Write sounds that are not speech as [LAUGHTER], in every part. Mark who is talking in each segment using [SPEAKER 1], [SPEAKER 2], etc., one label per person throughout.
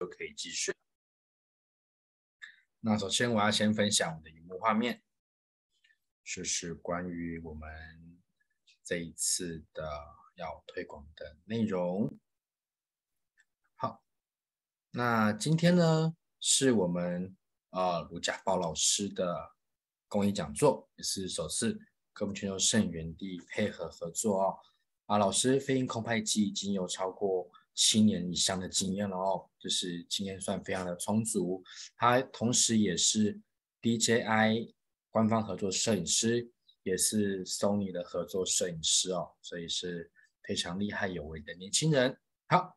[SPEAKER 1] 就可以继续。那首先我要先分享我的荧幕画面，
[SPEAKER 2] 就是关于我们这一次的要推广的内容。好，那今天呢是我们呃卢家宝老师的公益讲座，也是首次各部全球圣源地配合合作哦。啊老师飞鹰空拍机已经有超过。七年以上的经验，了哦，就是经验算非常的充足。他同时也是 DJI 官方合作摄影师，也是 Sony 的合作摄影师哦，所以是非常厉害有为的年轻人。好，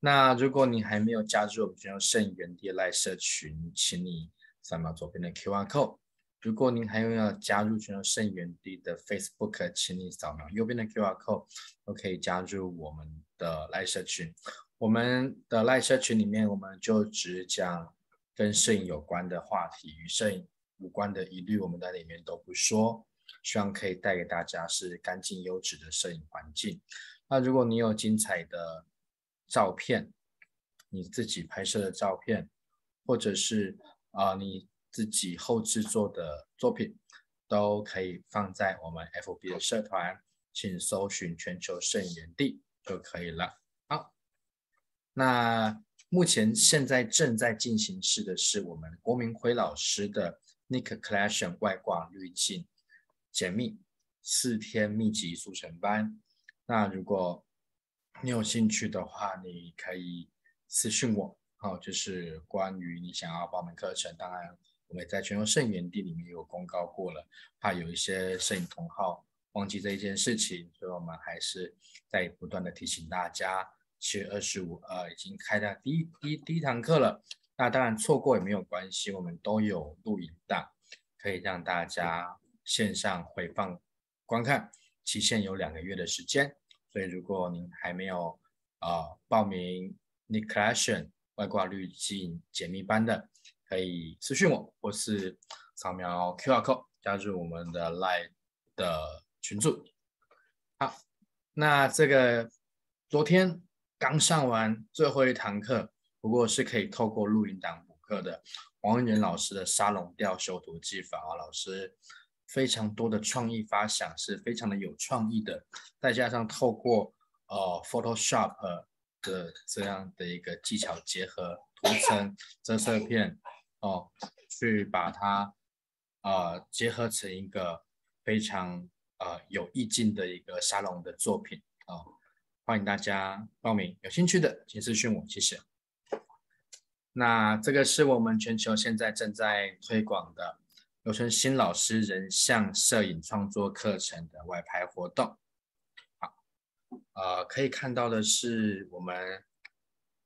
[SPEAKER 2] 那如果你还没有加入我们摄影 i v 来社群，请你扫描左边的 QR code。如果您还有要加入这个摄影源地的 Facebook，请你扫描右边的 QR code，都可以加入我们的赖社群。我们的赖社群里面，我们就只讲跟摄影有关的话题，与摄影无关的疑虑，我们在里面都不说。希望可以带给大家是干净优质的摄影环境。那如果你有精彩的照片，你自己拍摄的照片，或者是啊你。自己后制作的作品都可以放在我们 F B 的社团，请搜寻“全球摄影原地”就可以了。好，那目前现在正在进行试的是我们郭明辉老师的 n i c k Collection 外挂滤镜解密四天密集速成班。那如果你有兴趣的话，你可以私信我，哦，就是关于你想要报名课程，当然。我们在全球圣园地里面有公告过了，怕有一些摄影同好忘记这一件事情，所以我们还是在不断的提醒大家。七月二十五，呃，已经开到第一、第一、第一堂课了。那当然错过也没有关系，我们都有录影档，可以让大家线上回放观看。期限有两个月的时间，所以如果您还没有啊报名 Nick Collection 外挂滤镜解密班的，可以私讯我，或是扫描 Q R Code 加入我们的 Live 的群组。好，那这个昨天刚上完最后一堂课，不过是可以透过录音档补课的。王文元老师的沙龙调修图技法，老师非常多的创意发想是非常的有创意的，再加上透过呃 Photoshop 的这样的一个技巧结合图层、遮色片。哦，去把它，呃，结合成一个非常呃有意境的一个沙龙的作品哦，欢迎大家报名，有兴趣的请私信我，谢谢。那这个是我们全球现在正在推广的刘春新老师人像摄影创作课程的外拍活动，好，呃，可以看到的是我们，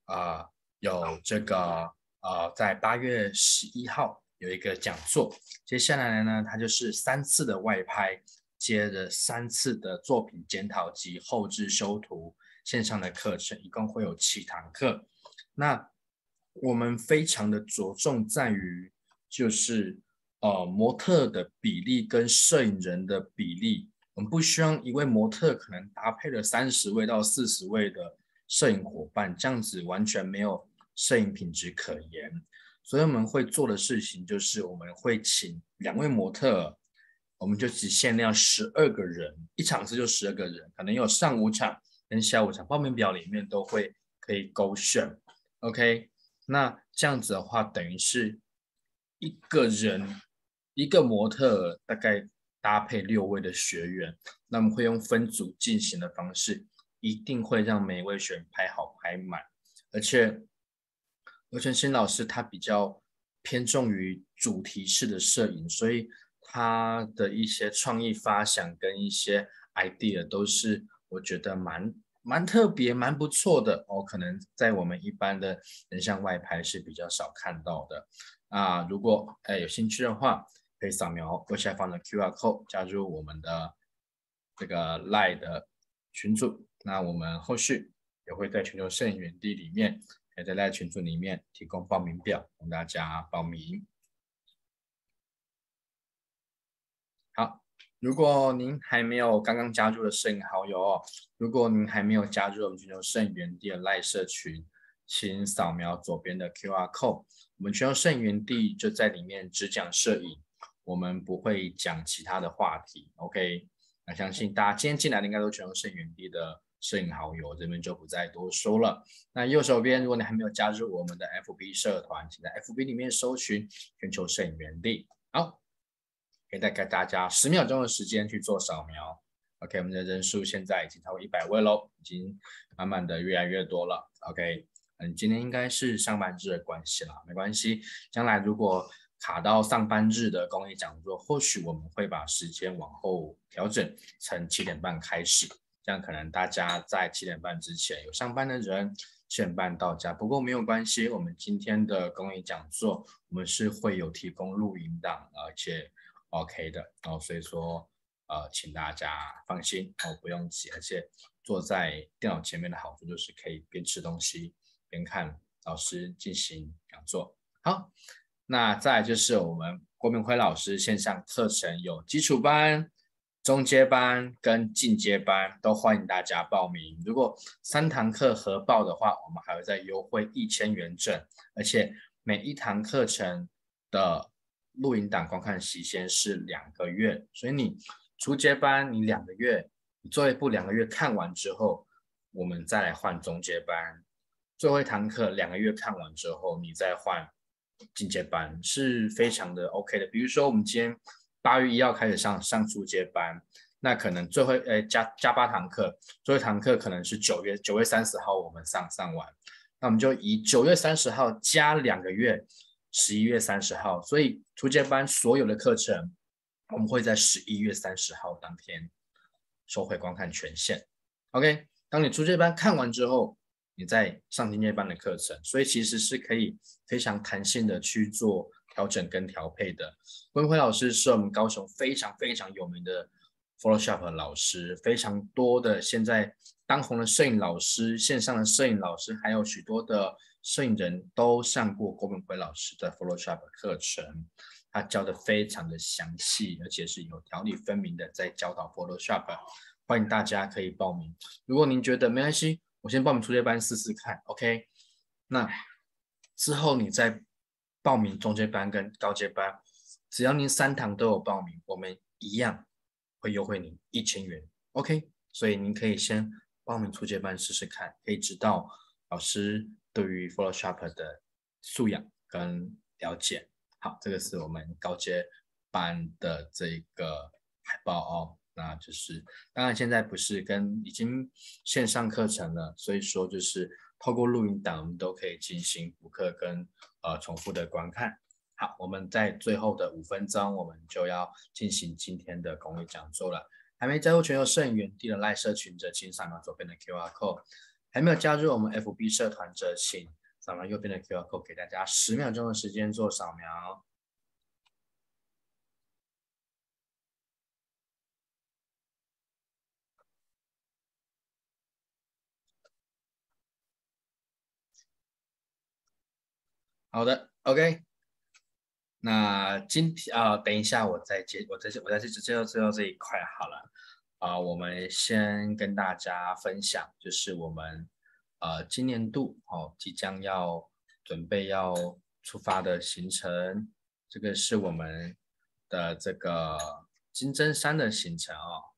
[SPEAKER 2] 啊，有这个。呃，在八月十一号有一个讲座，接下来呢，它就是三次的外拍，接着三次的作品检讨及后置修图线上的课程，一共会有七堂课。那我们非常的着重在于，就是呃模特的比例跟摄影人的比例，我们不希望一位模特可能搭配了三十位到四十位的摄影伙伴，这样子完全没有。摄影品质可言，所以我们会做的事情就是，我们会请两位模特，我们就只限量十二个人，一场次就十二个人，可能有上午场跟下午场，报名表里面都会可以勾选。OK，那这样子的话，等于是一个人一个模特，大概搭配六位的学员，那么会用分组进行的方式，一定会让每一位学员拍好拍满，而且。刘晨新老师他比较偏重于主题式的摄影，所以他的一些创意发想跟一些 idea 都是我觉得蛮蛮特别、蛮不错的哦。可能在我们一般的人像外拍是比较少看到的啊。如果呃有兴趣的话，可以扫描我下方的 QR code 加入我们的这个 LINE 的群组。那我们后续也会在《全球摄影原地》里面。也在在群组里面提供报名表，供大家报名。好，如果您还没有刚刚加入的摄影好友哦，如果您还没有加入我们全球摄影源地的赖社群，请扫描左边的 QR code。我们全球摄影源地就在里面，只讲摄影，我们不会讲其他的话题。OK，那相信大家今天进来的应该都全用摄影源地的。摄影好友这边就不再多说了。那右手边，如果你还没有加入我们的 FB 社团，请在 FB 里面搜寻“全球摄影原地”。好，现在给大家十秒钟的时间去做扫描。OK，我们的人数现在已经超过一百位喽，已经慢慢的越来越多了。OK，嗯，今天应该是上班日的关系了，没关系。将来如果卡到上班日的公益讲座，或许我们会把时间往后调整，从七点半开始。这样可能大家在七点半之前有上班的人七点半到家，不过没有关系，我们今天的公益讲座我们是会有提供录音档，而且 OK 的哦，所以说呃，请大家放心哦，不用急，而且坐在电脑前面的好处就是可以边吃东西边看老师进行讲座。好，那再就是我们郭明辉老师线上课程有基础班。中阶班跟进阶班都欢迎大家报名。如果三堂课合报的话，我们还会再优惠一千元整。而且每一堂课程的录音档观看时限是两个月，所以你初阶班你两个月，你做一步两个月看完之后，我们再来换中阶班，最后一堂课两个月看完之后，你再换进阶班是非常的 OK 的。比如说我们今天。八月一号开始上上初阶班，那可能最后呃加加八堂课，最后一堂课可能是九月九月三十号我们上上完，那我们就以九月三十号加两个月，十一月三十号，所以初阶班所有的课程，我们会在十一月三十号当天收回观看权限。OK，当你初阶班看完之后，你再上进阶班的课程，所以其实是可以非常弹性的去做。调整跟调配的郭炳辉老师是我们高雄非常非常有名的 Photoshop 老师，非常多的现在当红的摄影老师、线上的摄影老师，还有许多的摄影人都上过郭文辉老师的 Photoshop 课程，他教的非常的详细，而且是有条理分明的在教导 Photoshop，欢迎大家可以报名。如果您觉得没关系，我先报名初阶班试试看，OK？那之后你再。报名中阶班跟高阶班，只要您三堂都有报名，我们一样会优惠您一千元。OK，所以您可以先报名初阶班试试看，可以知道老师对于 Photoshop 的素养跟了解。好，这个是我们高阶班的这个海报哦。那就是当然现在不是跟已经线上课程了，所以说就是透过录音档，我们都可以进行补课跟。呃，重复的观看。好，我们在最后的五分钟，我们就要进行今天的公益讲座了。还没加入全球摄影园地的赖社群者，请扫描左边的 Q R code。还没有加入我们 F B 社团者，请扫描右边的 Q R code。给大家十秒钟的时间做扫描。好的，OK，那今天啊，等一下我再接，我再接，我再去接最后这一块好了。啊，我们先跟大家分享，就是我们呃今年度哦即将要准备要出发的行程，这个是我们的这个金针山的行程哦。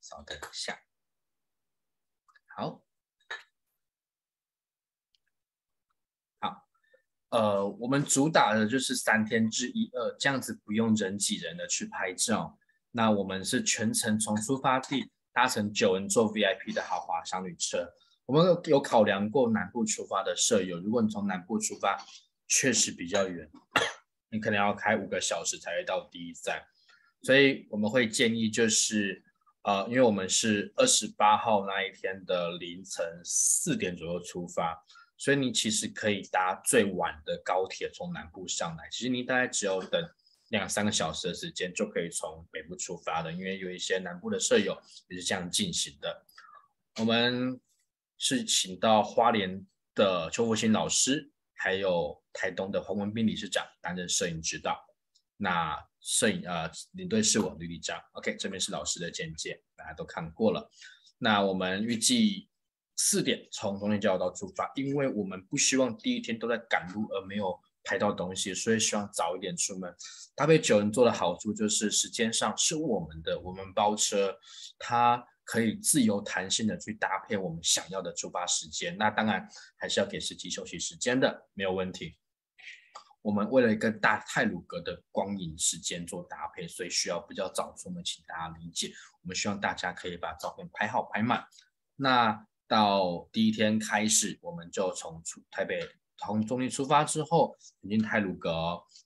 [SPEAKER 2] 稍等一下，好。呃，我们主打的就是三天制一二这样子，不用人挤人的去拍照。那我们是全程从出发地搭乘九人坐 VIP 的豪华商旅车。我们有考量过南部出发的舍友，如果你从南部出发，确实比较远，你可能要开五个小时才会到第一站。所以我们会建议就是，呃，因为我们是二十八号那一天的凌晨四点左右出发。所以你其实可以搭最晚的高铁从南部上来，其实你大概只有等两三个小时的时间就可以从北部出发了，因为有一些南部的舍友也是这样进行的。我们是请到花莲的邱福兴老师，还有台东的黄文斌理事长担任摄影指导。那摄影呃领队是我吕理事长，OK，这边是老师的简介，大家都看过了。那我们预计。四点从重京叫到出发，因为我们不希望第一天都在赶路而没有拍到东西，所以希望早一点出门。搭配九人座的好处就是时间上是我们的，我们包车，它可以自由弹性的去搭配我们想要的出发时间。那当然还是要给司机休息时间的，没有问题。我们为了跟大泰鲁格的光影时间做搭配，所以需要比较早出门，请大家理解。我们希望大家可以把照片拍好拍满。那。到第一天开始，我们就从出台北，从中立出发之后，进泰鲁阁，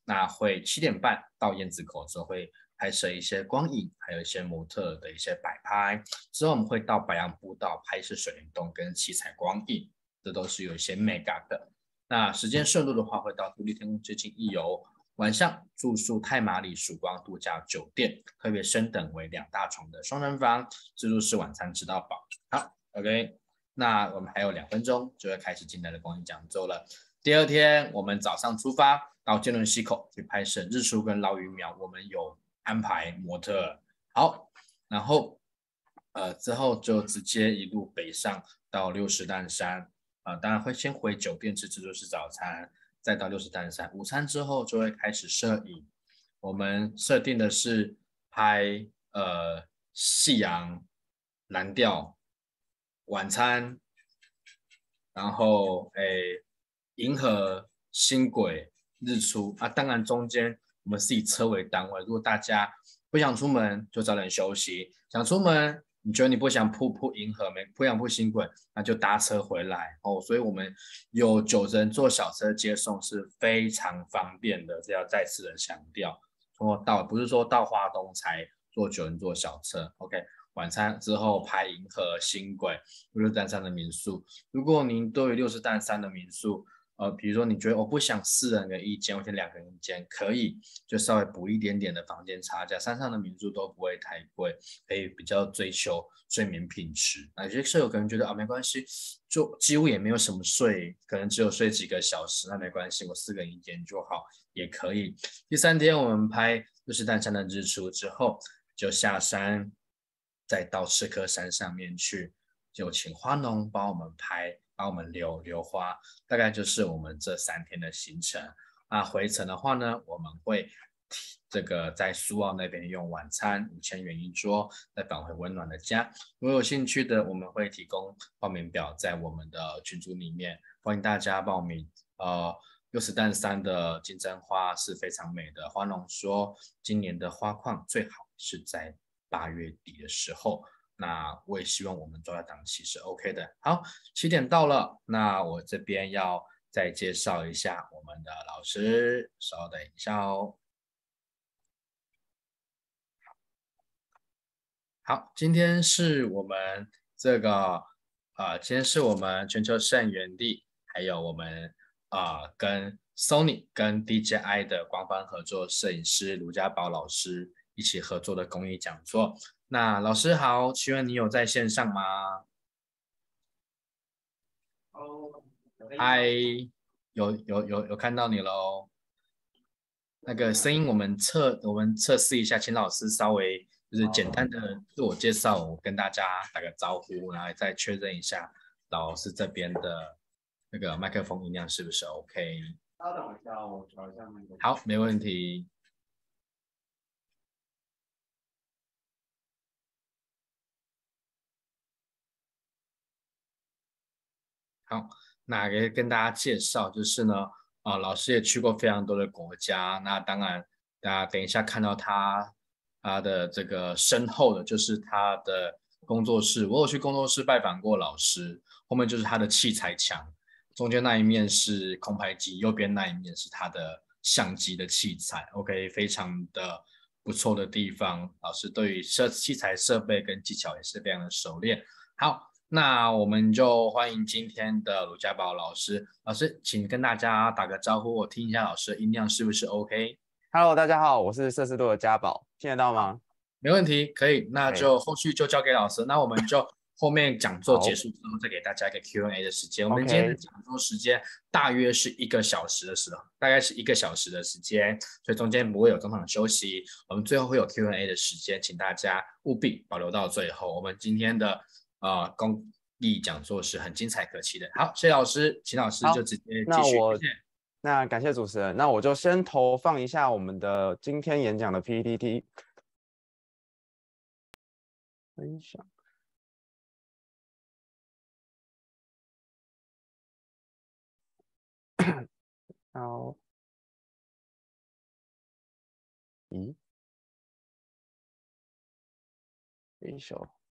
[SPEAKER 2] 那会七点半到燕子口，之后会拍摄一些光影，还有一些模特的一些摆拍。之后我们会到白杨步道拍摄水帘洞跟七彩光影，这都是有一些 m 感 e 的。那时间顺路的话，会到独立天空最近一游。晚上住宿太马里曙光度假酒店，特别升等为两大床的双人房，自助式晚餐吃到饱。好，OK。那我们还有两分钟就要开始今天的光影讲座了。第二天我们早上出发到金伦溪口去拍摄日出跟捞鱼苗，我们有安排模特。好，然后呃之后就直接一路北上到六十担山啊，当然会先回酒店吃自助式早餐，再到六十担山。午餐之后就会开始摄影，我们设定的是拍呃夕阳蓝调。晚餐，然后诶，银河、新轨、日出啊，当然中间我们是以车为单位。如果大家不想出门，就早点休息；想出门，你觉得你不想铺铺银河没，不想铺新轨，那就搭车回来哦。所以我们有九人坐小车接送，是非常方便的，这要再次的强调。然到不是说到华东才坐九人坐小车，OK。晚餐之后拍银河星轨，六十三山的民宿。如果您对于六十丹山的民宿，呃，比如说你觉得我不想四人一个一间，我想两个人一间，可以就稍微补一点点的房间差价。山上的民宿都不会太贵，可以比较追求睡眠品质。有些舍友可能觉得啊，没关系，就几乎也没有什么睡，可能只有睡几个小时，那没关系，我四个人一间就好，也可以。第三天我们拍六是丹山的日出之后，就下山。再到赤科山上面去，就请花农帮我们拍，帮我们留留花。大概就是我们这三天的行程。啊，回程的话呢，我们会这个在苏澳那边用晚餐，五千元一桌，再返回温暖的家。如果有兴趣的，我们会提供报名表在我们的群组里面，欢迎大家报名。呃，六十蛋山的金针花是非常美的。花农说，今年的花况最好是在。八月底的时候，那我也希望我们抓的档期是 OK 的。好，七点到了，那我这边要再介绍一下我们的老师，稍等一下哦。好，今天是我们这个啊，今天是我们全球摄影源地，还有我们啊跟 Sony 跟 DJI 的官方合作摄影师卢家宝老师。一起合作的公益讲座。那老师好，请问你有在线上吗？
[SPEAKER 1] 哦，嗨，
[SPEAKER 2] 有有有有看到你喽。那个声音我们测，我们测试一下，请老师稍微就是简单的自我介绍，跟大家打个招呼，然后再确认一下老师这边的那个麦克风音量是不是 OK。
[SPEAKER 1] 稍等一下，我调一下麦克风。好，
[SPEAKER 2] 没问题。好，那也跟大家介绍，就是呢，啊，老师也去过非常多的国家。那当然，大家等一下看到他他的这个身后的，就是他的工作室。我有去工作室拜访过老师。后面就是他的器材墙，中间那一面是空拍机，右边那一面是他的相机的器材。OK，非常的不错的地方。老师对于设器材设备跟技巧也是非常的熟练。好。那我们就欢迎今天的鲁家宝老师，老师请跟大家打个招呼，我听一下老师的音量是不是 OK。Hello，大家好，我是摄氏度的家宝，听得到吗？没问题，可以。那就后续就交给老师。那我们就后面讲座结束之后再给大家一个 Q&A 的时间。我们今天的讲座时间大约是一个小时的时候，大概是一个小时的时间，所以中间不会有中场休息。我们最后会有 Q&A 的时间，请大家务必保留到最后。我们今天的。啊，公益讲座是很精彩、可期的。好，谢谢老师，秦老师就直接继续。
[SPEAKER 3] 那那感谢主持人，那我就先投放一下我们的今天演讲的 PPT
[SPEAKER 1] 分享。好，一，分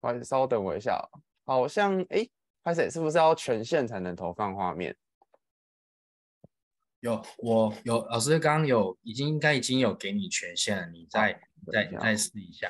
[SPEAKER 1] 快，稍等我一下，好
[SPEAKER 3] 像诶，拍摄是不是要全线才能投放画面？
[SPEAKER 2] 有，我有老师刚刚有已经应该已经有给你权限了，你再再再试一下。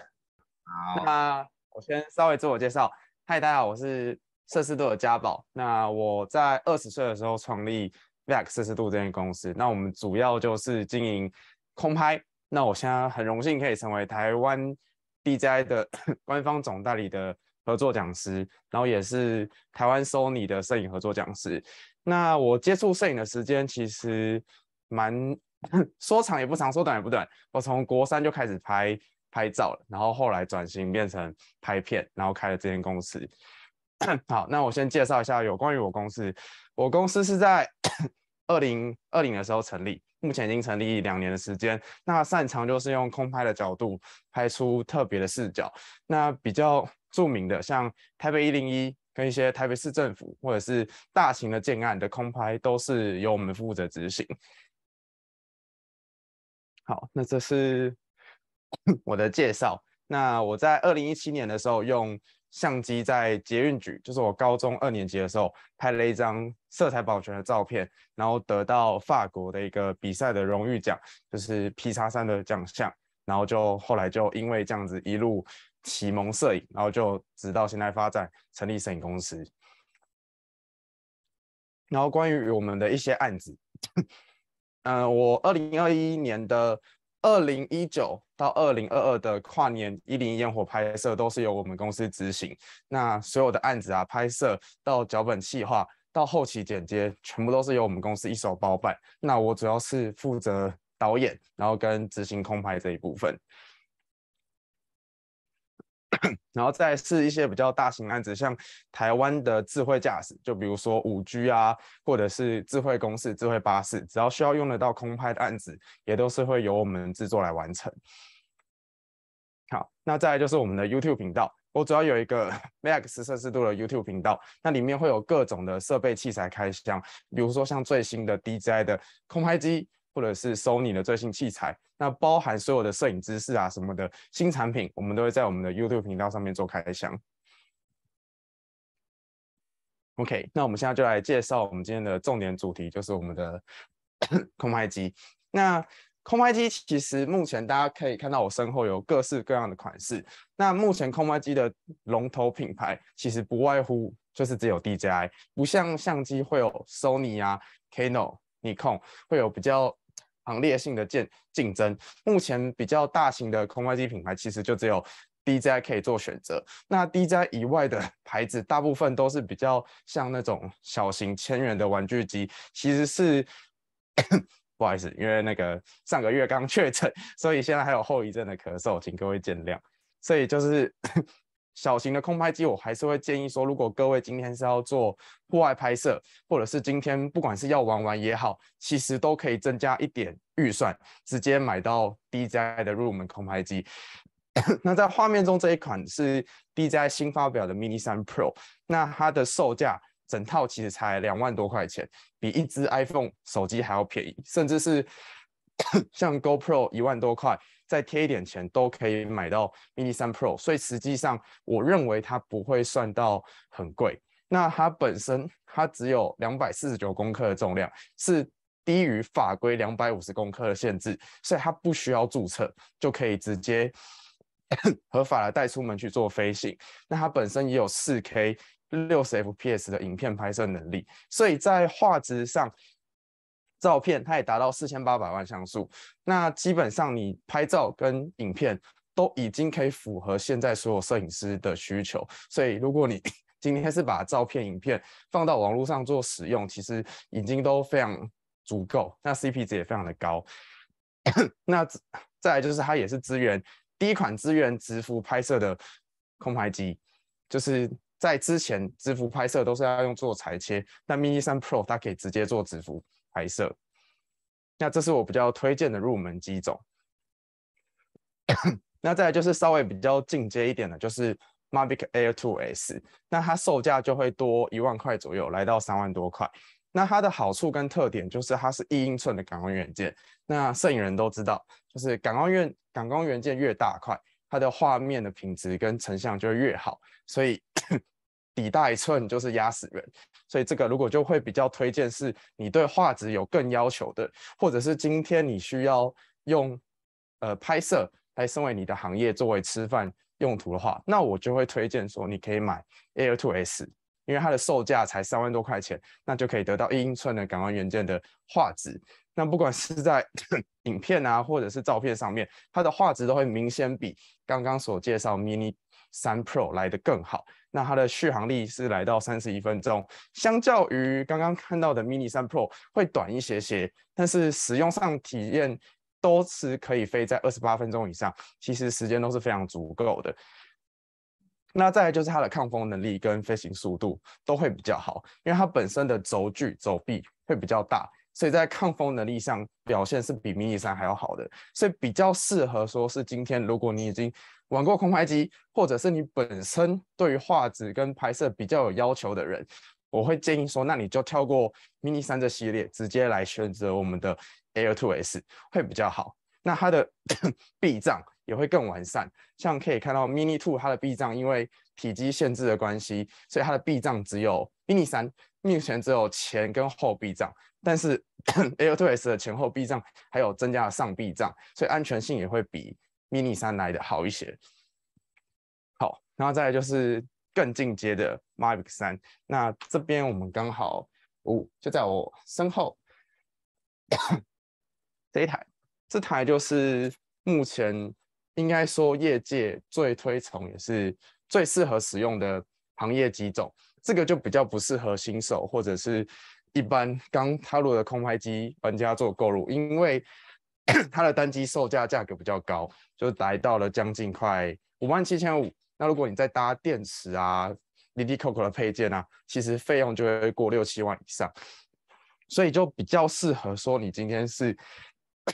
[SPEAKER 3] 好，那我先稍微自我介绍，嗨大家好，我是摄氏度的嘉宝。那我在二十岁的时候创立 VAC 摄氏度这间公司，那我们主要就是经营空拍。那我现在很荣幸可以成为台湾。DJI 的 [COUGHS] 官方总代理的合作讲师，然后也是台湾 Sony 的摄影合作讲师。那我接触摄影的时间其实蛮 [COUGHS] 说长也不长，说短也不短。我从国三就开始拍拍照了，然后后来转型变成拍片，然后开了这间公司。[COUGHS] 好，那我先介绍一下有关于我公司。我公司是在。二零二零的时候成立，目前已经成立两年的时间。那擅长就是用空拍的角度拍出特别的视角。那比较著名的，像台北一零一跟一些台北市政府或者是大型的建案的空拍，都是由我们负责执行。好，那这是 [COUGHS] 我的介绍。那我在二零一七年的时候用。相机在捷运局，就是我高中二年级的时候拍了一张色彩保全的照片，然后得到法国的一个比赛的荣誉奖，就是 P 叉三的奖项。然后就后来就因为这样子一路启蒙摄影，然后就直到现在发展成立摄影公司。然后关于我们的一些案子，[LAUGHS] 嗯，我二零二一年的二零一九。到二零二二的跨年一零烟火拍摄都是由我们公司执行。那所有的案子啊，拍摄到脚本计划，到后期剪接，全部都是由我们公司一手包办。那我主要是负责导演，然后跟执行空拍这一部分。[COUGHS] 然后再是一些比较大型案子，像台湾的智慧驾驶，就比如说五 G 啊，或者是智慧公式、智慧巴士，只要需要用得到空拍的案子，也都是会由我们制作来完成。好，那再来就是我们的 YouTube 频道。我主要有一个 [LAUGHS] Max 摄氏度的 YouTube 频道，那里面会有各种的设备器材开箱，比如说像最新的 DJI 的空拍机，或者是 Sony 的最新器材。那包含所有的摄影知识啊什么的新产品，我们都会在我们的 YouTube 频道上面做开箱。OK，那我们现在就来介绍我们今天的重点主题，就是我们的 [COUGHS] 空拍机。那空拍机其实目前大家可以看到我身后有各式各样的款式。那目前空拍机的龙头品牌其实不外乎就是只有 DJI，不像相机会有 Sony 啊，Canon、Nikon 会有比较行列性的竞竞争。目前比较大型的空拍机品牌其实就只有 DJI 可以做选择。那 DJI 以外的 [LAUGHS] 牌子，大部分都是比较像那种小型千元的玩具机，其实是。不好意思，因为那个上个月刚确诊，[LAUGHS] 所以现在还有后遗症的咳嗽，请各位见谅。所以就是 [LAUGHS] 小型的空拍机，我还是会建议说，如果各位今天是要做户外拍摄，或者是今天不管是要玩玩也好，其实都可以增加一点预算，直接买到 DJI 的入门空拍机。[COUGHS] 那在画面中这一款是 DJI 新发表的 Mini 三 Pro，那它的售价。整套其实才两万多块钱，比一只 iPhone 手机还要便宜，甚至是 [COUGHS] 像 GoPro 一万多块，再贴一点钱都可以买到 Mini 三 Pro。所以实际上，我认为它不会算到很贵。那它本身它只有两百四十九克的重量，是低于法规两百五十克的限制，所以它不需要注册就可以直接 [COUGHS] 合法的带出门去做飞行。那它本身也有四 K。六十 fps 的影片拍摄能力，所以在画质上，照片它也达到四千八百万像素。那基本上你拍照跟影片都已经可以符合现在所有摄影师的需求。所以如果你 [LAUGHS] 今天是把照片、影片放到网络上做使用，其实已经都非常足够。那 CP 值也非常的高。[COUGHS] 那再来就是它也是资源第一款资源直付拍摄的空拍机，就是。在之前，纸幅拍摄都是要用做裁切，那 Mini 三 Pro 它可以直接做纸幅拍摄，那这是我比较推荐的入门机种。[COUGHS] 那再来就是稍微比较进阶一点的，就是 Mavic Air 2S，那它售价就会多一万块左右，来到三万多块。那它的好处跟特点就是，它是一英寸的感光元件。那摄影人都知道，就是感光元感光元件越大块，它的画面的品质跟成像就越好，所以。[COUGHS] 底大一寸就是压死人，所以这个如果就会比较推荐是你对画质有更要求的，或者是今天你需要用呃拍摄来身为你的行业作为吃饭用途的话，那我就会推荐说你可以买 Air Two S，因为它的售价才三万多块钱，那就可以得到一英寸的感光元件的画质。那不管是在 [COUGHS] 影片啊或者是照片上面，它的画质都会明显比刚刚所介绍 Mini 三 Pro 来的更好。那它的续航力是来到三十一分钟，相较于刚刚看到的 mini 三 Pro 会短一些些，但是使用上体验都是可以飞在二十八分钟以上，其实时间都是非常足够的。那再来就是它的抗风能力跟飞行速度都会比较好，因为它本身的轴距轴臂会比较大，所以在抗风能力上表现是比 mini 三还要好的，所以比较适合说是今天如果你已经。玩过空拍机，或者是你本身对于画质跟拍摄比较有要求的人，我会建议说，那你就跳过 Mini 三这系列，直接来选择我们的 Air 2S 会比较好。那它的避 [COUGHS] 障也会更完善，像可以看到 Mini Two 它的避障，因为体积限制的关系，所以它的避障只有 Mini 三目前只有前跟后避障，但是 [COUGHS] Air 2S 的前后避障还有增加了上避障，所以安全性也会比。mini 三来的好一些，好，然后再来就是更进阶的 Mavic 三。那这边我们刚好，我就在我身后 [COUGHS] 这一台，这台就是目前应该说业界最推崇，也是最适合使用的行业机种。这个就比较不适合新手或者是一般刚踏入的空拍机玩家做购入，因为。[COUGHS] 它的单机售价价格比较高，就来到了将近快五万七千五。那如果你再搭电池啊、LED COCO 的配件啊，其实费用就会过六七万以上。所以就比较适合说，你今天是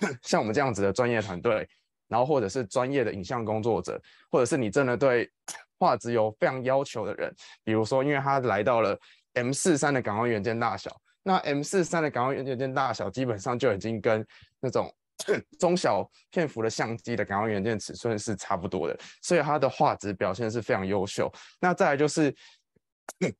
[SPEAKER 3] [COUGHS] 像我们这样子的专业团队，然后或者是专业的影像工作者，或者是你真的对 [COUGHS] 画质有非常要求的人，比如说，因为它来到了 M 四三的感光元件大小，那 M 四三的感光元件大小基本上就已经跟那种。[LAUGHS] 中小片幅的相机的感光元件尺寸是差不多的，所以它的画质表现是非常优秀。那再来就是，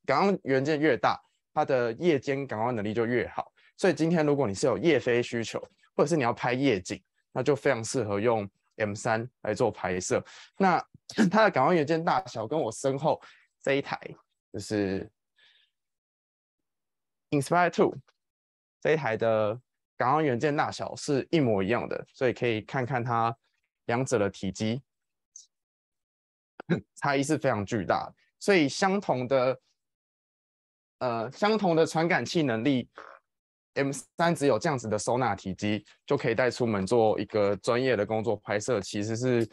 [SPEAKER 3] 感光元件越大，它的夜间感光能力就越好。所以今天如果你是有夜飞需求，或者是你要拍夜景，那就非常适合用 M 三来做拍摄。那 [CLEARS THROAT] 它的感光元件大小跟我身后这一台就是 Inspire Two 这一台的。感光元件大小是一模一样的，所以可以看看它两者的体积 [LAUGHS] 差异是非常巨大的。所以相同的呃相同的传感器能力，M 三只有这样子的收纳体积就可以带出门做一个专业的工作拍摄，其实是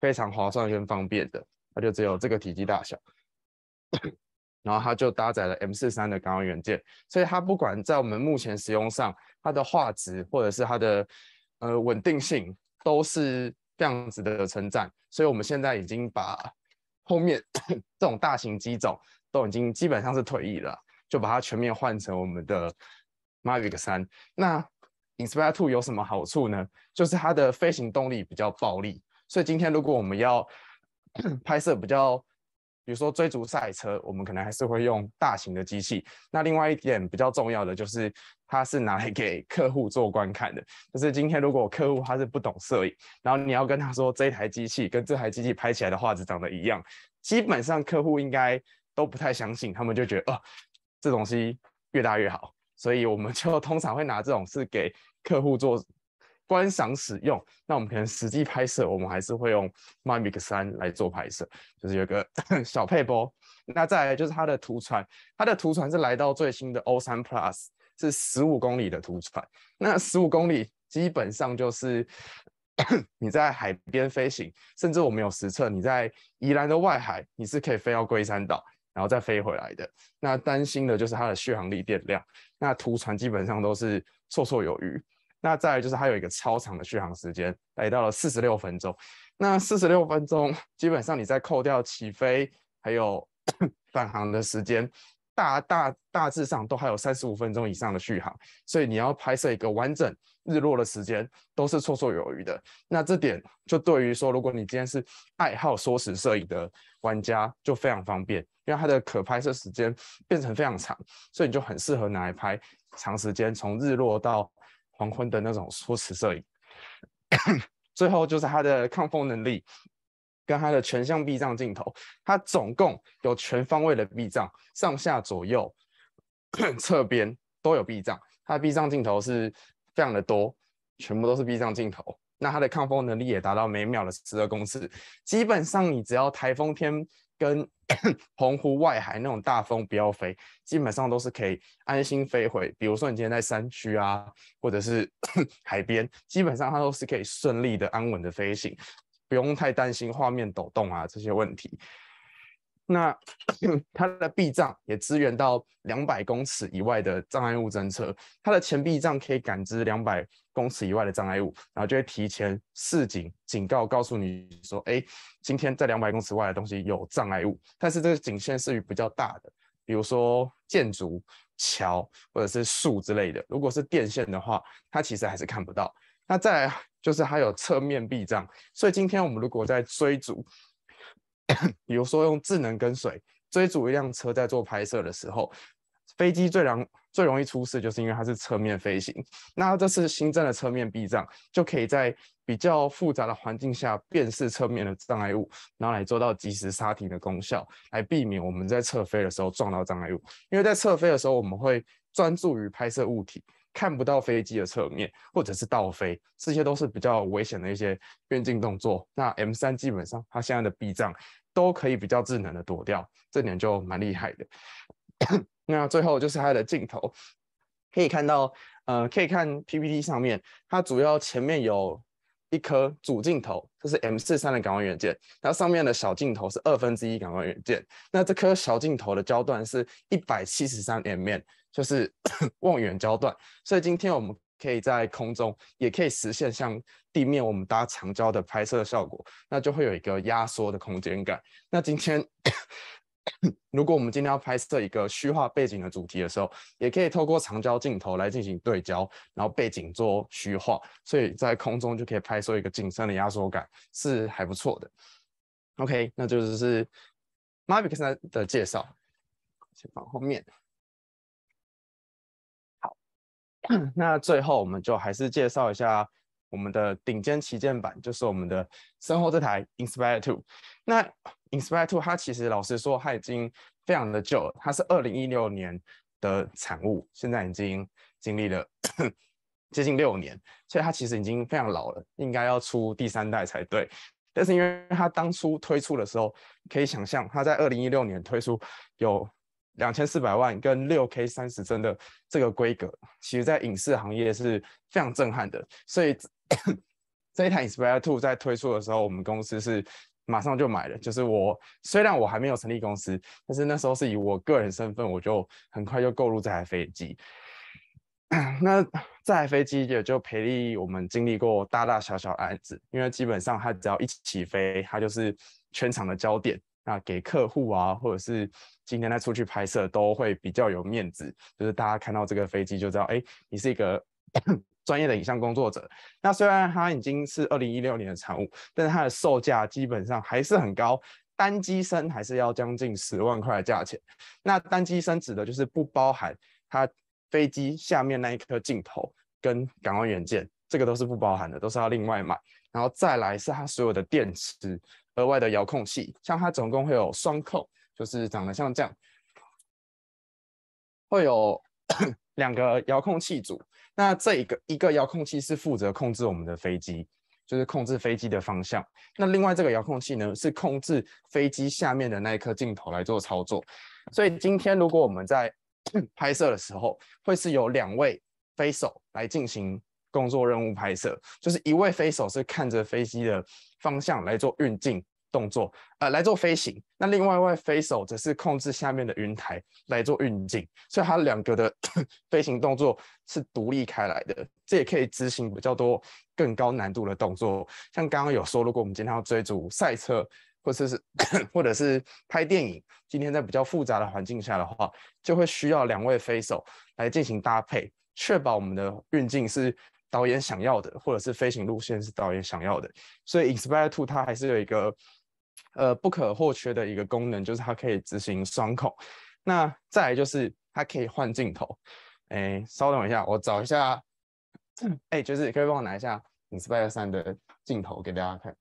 [SPEAKER 3] 非常划算跟方便的。它就只有这个体积大小。然后它就搭载了 M 四三的高光元件，所以它不管在我们目前使用上，它的画质或者是它的呃稳定性都是这样子的称赞。所以我们现在已经把后面 [COUGHS] 这种大型机种都已经基本上是退役了，就把它全面换成我们的 Mavic 三。那 Inspire Two 有什么好处呢？就是它的飞行动力比较暴力，所以今天如果我们要 [COUGHS] 拍摄比较。比如说追逐赛车，我们可能还是会用大型的机器。那另外一点比较重要的就是，它是拿来给客户做观看的。就是今天如果客户他是不懂摄影，然后你要跟他说这台机器跟这台机器拍起来的画质长得一样，基本上客户应该都不太相信，他们就觉得哦，这东西越大越好。所以我们就通常会拿这种是给客户做。观赏使用，那我们可能实际拍摄，我们还是会用 My Mix 三来做拍摄，就是有个 [COUGHS] 小配波。那再来就是它的图传，它的图传是来到最新的 O 三 Plus，是十五公里的图传。那十五公里基本上就是 [COUGHS] 你在海边飞行，甚至我们有实测，你在宜兰的外海，你是可以飞到龟山岛，然后再飞回来的。那担心的就是它的续航力、电量。那图传基本上都是绰绰有余。那再来就是它有一个超长的续航时间，来到了四十六分钟。那四十六分钟基本上你在扣掉起飞还有 [COUGHS] 返航的时间，大大大致上都还有三十五分钟以上的续航。所以你要拍摄一个完整日落的时间都是绰绰有余的。那这点就对于说，如果你今天是爱好缩时摄影的玩家，就非常方便，因为它的可拍摄时间变成非常长，所以你就很适合拿来拍长时间从日落到。黄昏的那种说辞摄影，最后就是它的抗风能力跟它的全向避障镜头，它总共有全方位的避障，上下左右、侧边都有避障，它的避障镜头是非常的多，全部都是避障镜头。那它的抗风能力也达到每秒的十二公尺，基本上你只要台风天。跟 [COUGHS] 澎湖外海那种大风不要飞，基本上都是可以安心飞回。比如说你今天在山区啊，或者是 [COUGHS] 海边，基本上它都是可以顺利的、安稳的飞行，不用太担心画面抖动啊这些问题。那它 [CLEARS THROAT] 的避障也支援到两百公尺以外的障碍物侦测，它的前避障可以感知两百公尺以外的障碍物，然后就会提前示警警告，告诉你说，哎，今天在两百公尺外的东西有障碍物。但是这个仅限是于比较大的，比如说建筑、桥或者是树之类的。如果是电线的话，它其实还是看不到。那再就是还有侧面避障，所以今天我们如果在追逐。比如说用智能跟随追逐一辆车在做拍摄的时候，飞机最容最容易出事就是因为它是侧面飞行。那这次新增的侧面避障就可以在比较复杂的环境下辨识侧面的障碍物，然后来做到及时刹停的功效，来避免我们在侧飞的时候撞到障碍物。因为在侧飞的时候，我们会专注于拍摄物体。看不到飞机的侧面，或者是倒飞，这些都是比较危险的一些边境动作。那 M 三基本上它现在的避障都可以比较智能的躲掉，这点就蛮厉害的。[COUGHS] 那最后就是它的镜头，可以看到，呃，可以看 PPT 上面，它主要前面有一颗主镜头，这是 M 四三的感光元件，然后上面的小镜头是二分之一感光元件，那这颗小镜头的焦段是一百七十三 mm。就是 [LAUGHS] 望远焦段，所以今天我们可以在空中，也可以实现像地面我们搭长焦的拍摄效果，那就会有一个压缩的空间感。那今天 [COUGHS] 如果我们今天要拍摄一个虚化背景的主题的时候，也可以透过长焦镜头来进行对焦，然后背景做虚化，所以在空中就可以拍摄一个景深的压缩感，是还不错的。OK，那就是马比克三的介绍，先放后面。那最后，我们就还是介绍一下我们的顶尖旗舰版，就是我们的身后这台 Inspire Two。那 Inspire Two 它其实老实说，它已经非常的旧，它是二零一六年的产物，现在已经经历了接近六年，所以它其实已经非常老了，应该要出第三代才对。但是因为它当初推出的时候，可以想象它在二零一六年推出有。两千四百万跟六 K 三十帧的这个规格，其实在影视行业是非常震撼的。所以这一台 Inspire Two 在推出的时候，我们公司是马上就买了。就是我虽然我还没有成立公司，但是那时候是以我个人身份，我就很快就购入这台飞机。那这台飞机也就陪了我们经历过大大小小案子，因为基本上它只要一起飞，它就是全场的焦点。那给客户啊，或者是今天再出去拍摄，都会比较有面子。就是大家看到这个飞机，就知道，哎，你是一个 [COUGHS] 专业的影像工作者。那虽然它已经是二零一六年的产物，但是它的售价基本上还是很高，单机身还是要将近十万块的价钱。那单机身指的就是不包含它飞机下面那一颗镜头跟感光元件，这个都是不包含的，都是要另外买。然后再来是它所有的电池。额外的遥控器，像它总共会有双控，就是长得像这样，会有 [COUGHS] 两个遥控器组。那这一个一个遥控器是负责控制我们的飞机，就是控制飞机的方向。那另外这个遥控器呢，是控制飞机下面的那一颗镜头来做操作。所以今天如果我们在 [COUGHS] 拍摄的时候，会是有两位飞手来进行。工作任务拍摄就是一位飞手是看着飞机的方向来做运镜动作，呃，来做飞行。那另外一位飞手则是控制下面的云台来做运镜，所以它两个的 [COUGHS] 飞行动作是独立开来的。这也可以执行比较多更高难度的动作。像刚刚有说，如果我们今天要追逐赛车，或者是 [COUGHS] 或者是拍电影，今天在比较复杂的环境下的话，就会需要两位飞手来进行搭配，确保我们的运镜是。导演想要的，或者是飞行路线是导演想要的，所以 Inspire Two 它还是有一个呃不可或缺的一个功能，就是它可以执行双孔。那再来就是它可以换镜头。哎，稍等一下，我找一下。哎，就是可以帮我拿一下 Inspire 三的镜头给大家看。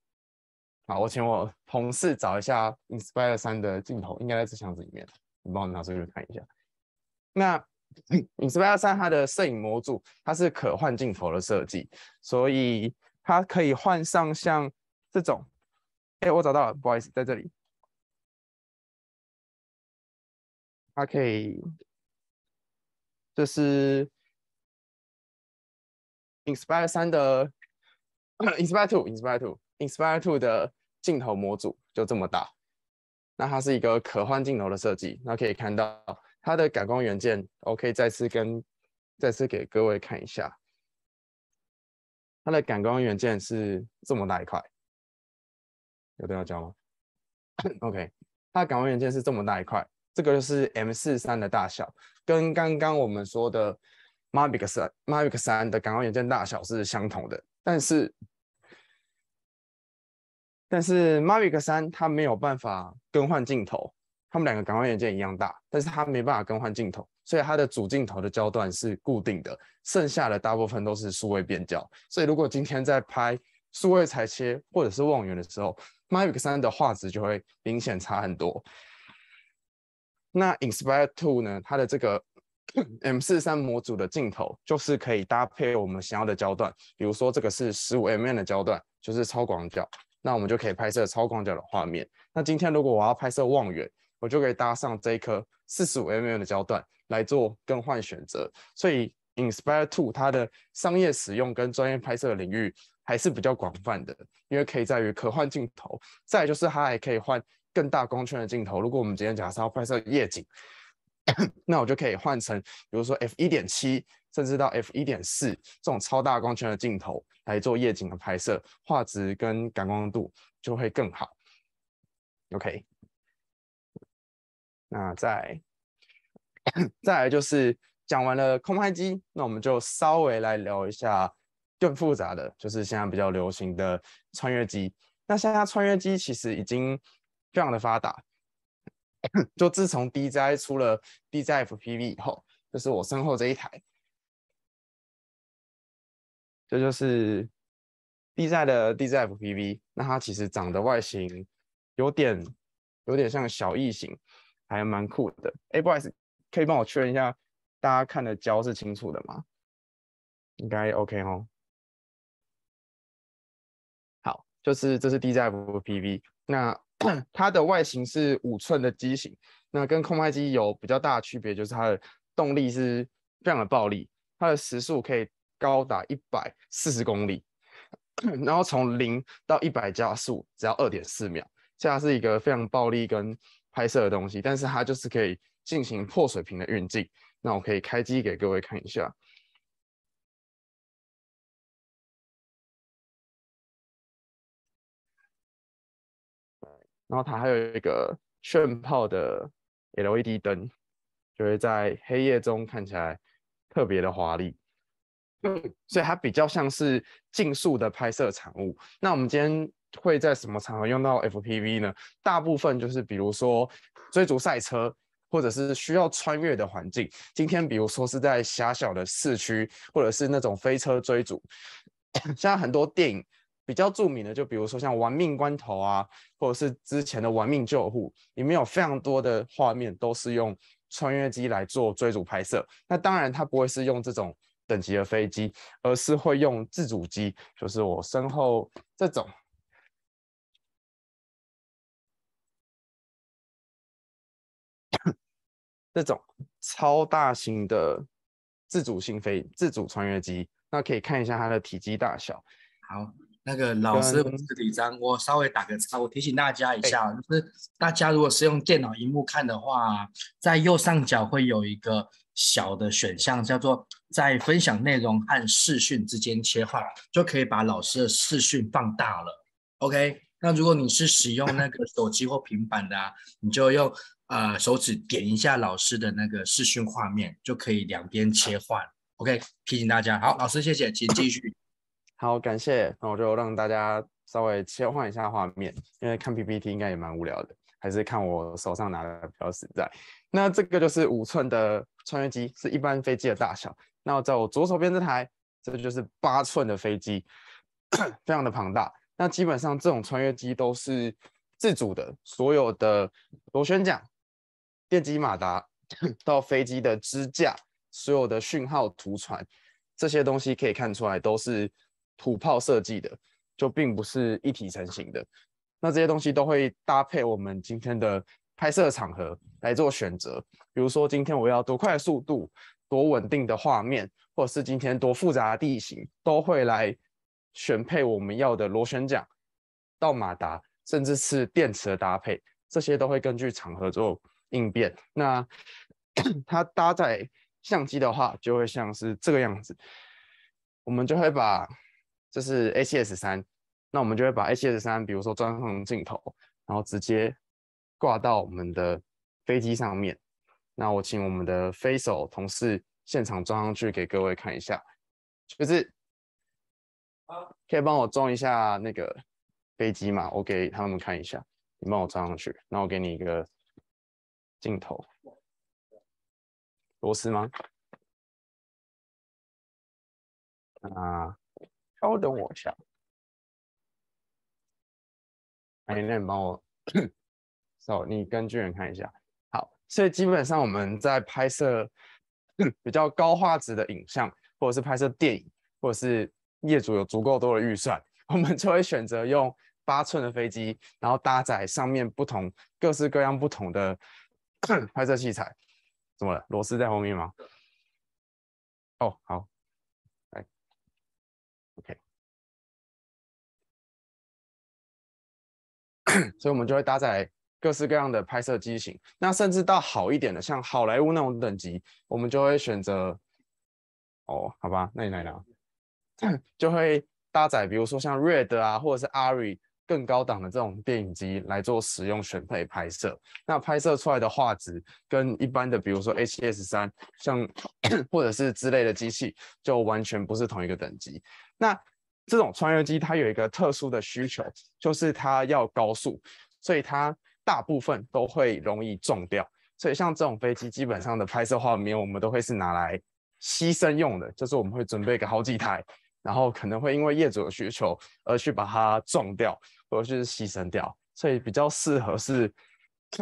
[SPEAKER 3] 好，我请我同事找一下 Inspire 三的镜头，应该在这箱子里面，你帮我拿出去看一下。那 Inspire 三它的摄影模组，它是可换镜头的设计，所以它可以换上像这种，哎，我找到了，不好意思，在这里。OK，这是 Inspire 三的 [COUGHS] Inspire Two，Inspire Two，Inspire Two 的镜头模组就这么大，那它是一个可换镜头的设计，那可以看到。它的感光元件，OK，再次跟再次给各位看一下，它的感光元件是这么大一块，有要教吗？OK，它的感光元件是这么大一块，这个就是 M 四三的大小，跟刚刚我们说的 m a v i c 三 m a v i c 三的感光元件大小是相同的，但是但是 m a v i c 三它没有办法更换镜头。它们两个感光元件一样大，但是它没办法更换镜头，所以它的主镜头的焦段是固定的，剩下的大部分都是数位变焦。所以如果今天在拍数位裁切或者是望远的时候，Mavic 三的画质就会明显差很多。那 Inspire 2呢？它的这个 [CLEARS THROAT] M43 模组的镜头就是可以搭配我们想要的焦段，比如说这个是 15mm 的焦段，就是超广角，那我们就可以拍摄超广角的画面。那今天如果我要拍摄望远，我就可以搭上这一颗 45mm 的焦段来做更换选择，所以 Inspire 2它的商业使用跟专业拍摄领域还是比较广泛的，因为可以在于可换镜头，再就是它还可以换更大光圈的镜头。如果我们今天假设要拍摄夜景，[COUGHS] 那我就可以换成比如说 f1.7 甚至到 f1.4 这种超大光圈的镜头来做夜景的拍摄，画质跟感光度就会更好。OK。那再再来就是讲完了空拍机，那我们就稍微来聊一下更复杂的就是现在比较流行的穿越机。那现在穿越机其实已经非常的发达，就自从 DJI 出了 DJI FPV 以后，就是我身后这一台，这就是 DJI 的 DJI FPV。那它其实长得外形有点有点像小异形，还蛮酷的，A 博 s 可以帮我确认一下，大家看的焦是清楚的吗？应该 OK 哦。好，就是这是 DZFPV，那 [COUGHS] 它的外形是五寸的机型，那跟空拍机有比较大的区别，就是它的动力是非常的暴力，它的时速可以高达一百四十公里，然后从零到一百加速只要二点四秒，这样是一个非常暴力跟。拍摄的东西，但是它就是可以进行破水平的运镜。那我可以开机给各位看一下。然后它还有一个炫炮的 LED 灯，就会在黑夜中看起来特别的华丽。所以它比较像是竞速的拍摄产物。那我们今天。会在什么场合用到 FPV 呢？大部分就是比如说追逐赛车，或者是需要穿越的环境。今天比如说是在狭小的市区，或者是那种飞车追逐。现在很多电影比较著名的，就比如说像《亡命关头》啊，或者是之前的《亡命救护》，里面有非常多的画面都是用穿越机来做追逐拍摄。那当然，它不会是用这种等级的飞机，而是会用自主机，就是我身后这种。这种超大型的自主性飞自主穿越机，那可以看一下它的体积大小。好，那个老师
[SPEAKER 2] 李章，我稍微打个叉。我提醒大家一下，就是大家如果是用电脑荧幕看的话，在右上角会有一个小的选项，叫做在分享内容和视讯之间切换，就可以把老师的视讯放大了。OK，那如果你是使用那个手机或平板的，你就用。呃，手指点一下老师的那个视讯画面，就可以两边切换。OK，提醒大家，好，老师谢谢，请继
[SPEAKER 3] 续。[COUGHS] 好，感谢。那我就让大家稍微切换一下画面，因为看 PPT 应该也蛮无聊的，还是看我手上拿的比较实在。那这个就是五寸的穿越机，是一般飞机的大小。那在我左手边这台，这就是八寸的飞机，非常的庞大。那基本上这种穿越机都是自主的，所有的螺旋桨。电机马达 [LAUGHS] 到飞机的支架，所有的讯号图传这些东西可以看出来都是土炮设计的，就并不是一体成型的。那这些东西都会搭配我们今天的拍摄场合来做选择，比如说今天我要多快速度、多稳定的画面，或者是今天多复杂地形，都会来选配我们要的螺旋桨、到马达，甚至是电池的搭配，这些都会根据场合做。应变。那 [COUGHS] 它搭载相机的话，就会像是这个样子。我们就会把这是 A C S 三，那我们就会把 A C S 三，比如说装上镜头，然后直接挂到我们的飞机上面。那我请我们的飞手同事现场装上去给各位看一下，就是，好，可以帮我装一下那个飞机嘛？我给他们看一下，你帮我装上去，那我给你一个。镜头
[SPEAKER 1] 螺丝吗？啊，稍等我一下。哎，那你帮
[SPEAKER 3] 我，好，你跟巨人看一下。好，所以基本上我们在拍摄比较高画质的影像，或者是拍摄电影，或者是业主有足够多的预算，我们就会选择用八寸的飞机，然后搭载上面不同各式各样不同的。[CLEARS THROAT] 拍摄器材怎么了？螺丝在后面吗？哦，好，来
[SPEAKER 1] ，OK。[COUGHS]
[SPEAKER 3] 所以我们就会搭载各式各样的拍摄机型，那甚至到好一点的，像好莱坞那种等级，我们就会选择哦，好吧，那你来拿，[COUGHS] 就会搭载，比如说像 Red 啊，或者是 Arri。更高档的这种电影机来做使用选配拍摄，那拍摄出来的画质跟一般的，比如说 H S 三，像 [CLEARS THROAT] 或者是之类的机器，就完全不是同一个等级。那这种穿越机它有一个特殊的需求，就是它要高速，所以它大部分都会容易中掉。所以像这种飞机，基本上的拍摄画面，我们都会是拿来牺牲用的，就是我们会准备个好几台。然后可能会因为业主的需求而去把它撞掉，或者是牺牲掉，所以比较适合是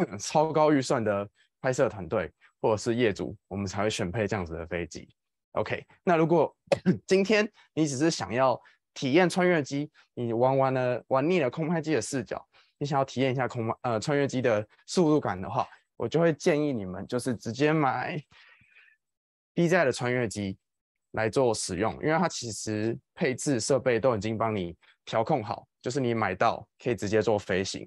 [SPEAKER 3] [CLEARS THROAT] 超高预算的拍摄团队或者是业主，我们才会选配这样子的飞机。OK，那如果 [CLEARS THROAT] 今天你只是想要体验穿越机，你玩完了玩腻了空拍机的视角，你想要体验一下空呃穿越机的速度感的话，我就会建议你们就是直接买 B 站的穿越机。来做使用，因为它其实配置设备都已经帮你调控好，就是你买到可以直接做飞行，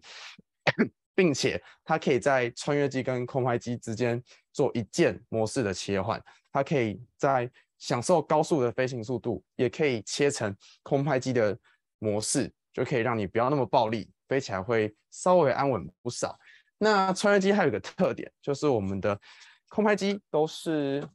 [SPEAKER 3] 并且它可以在穿越机跟空拍机之间做一键模式的切换，它可以在享受高速的飞行速度，也可以切成空拍机的模式，就可以让你不要那么暴力飞起来，会稍微安稳不少。那穿越机还有一个特点，就是我们的空拍机都是。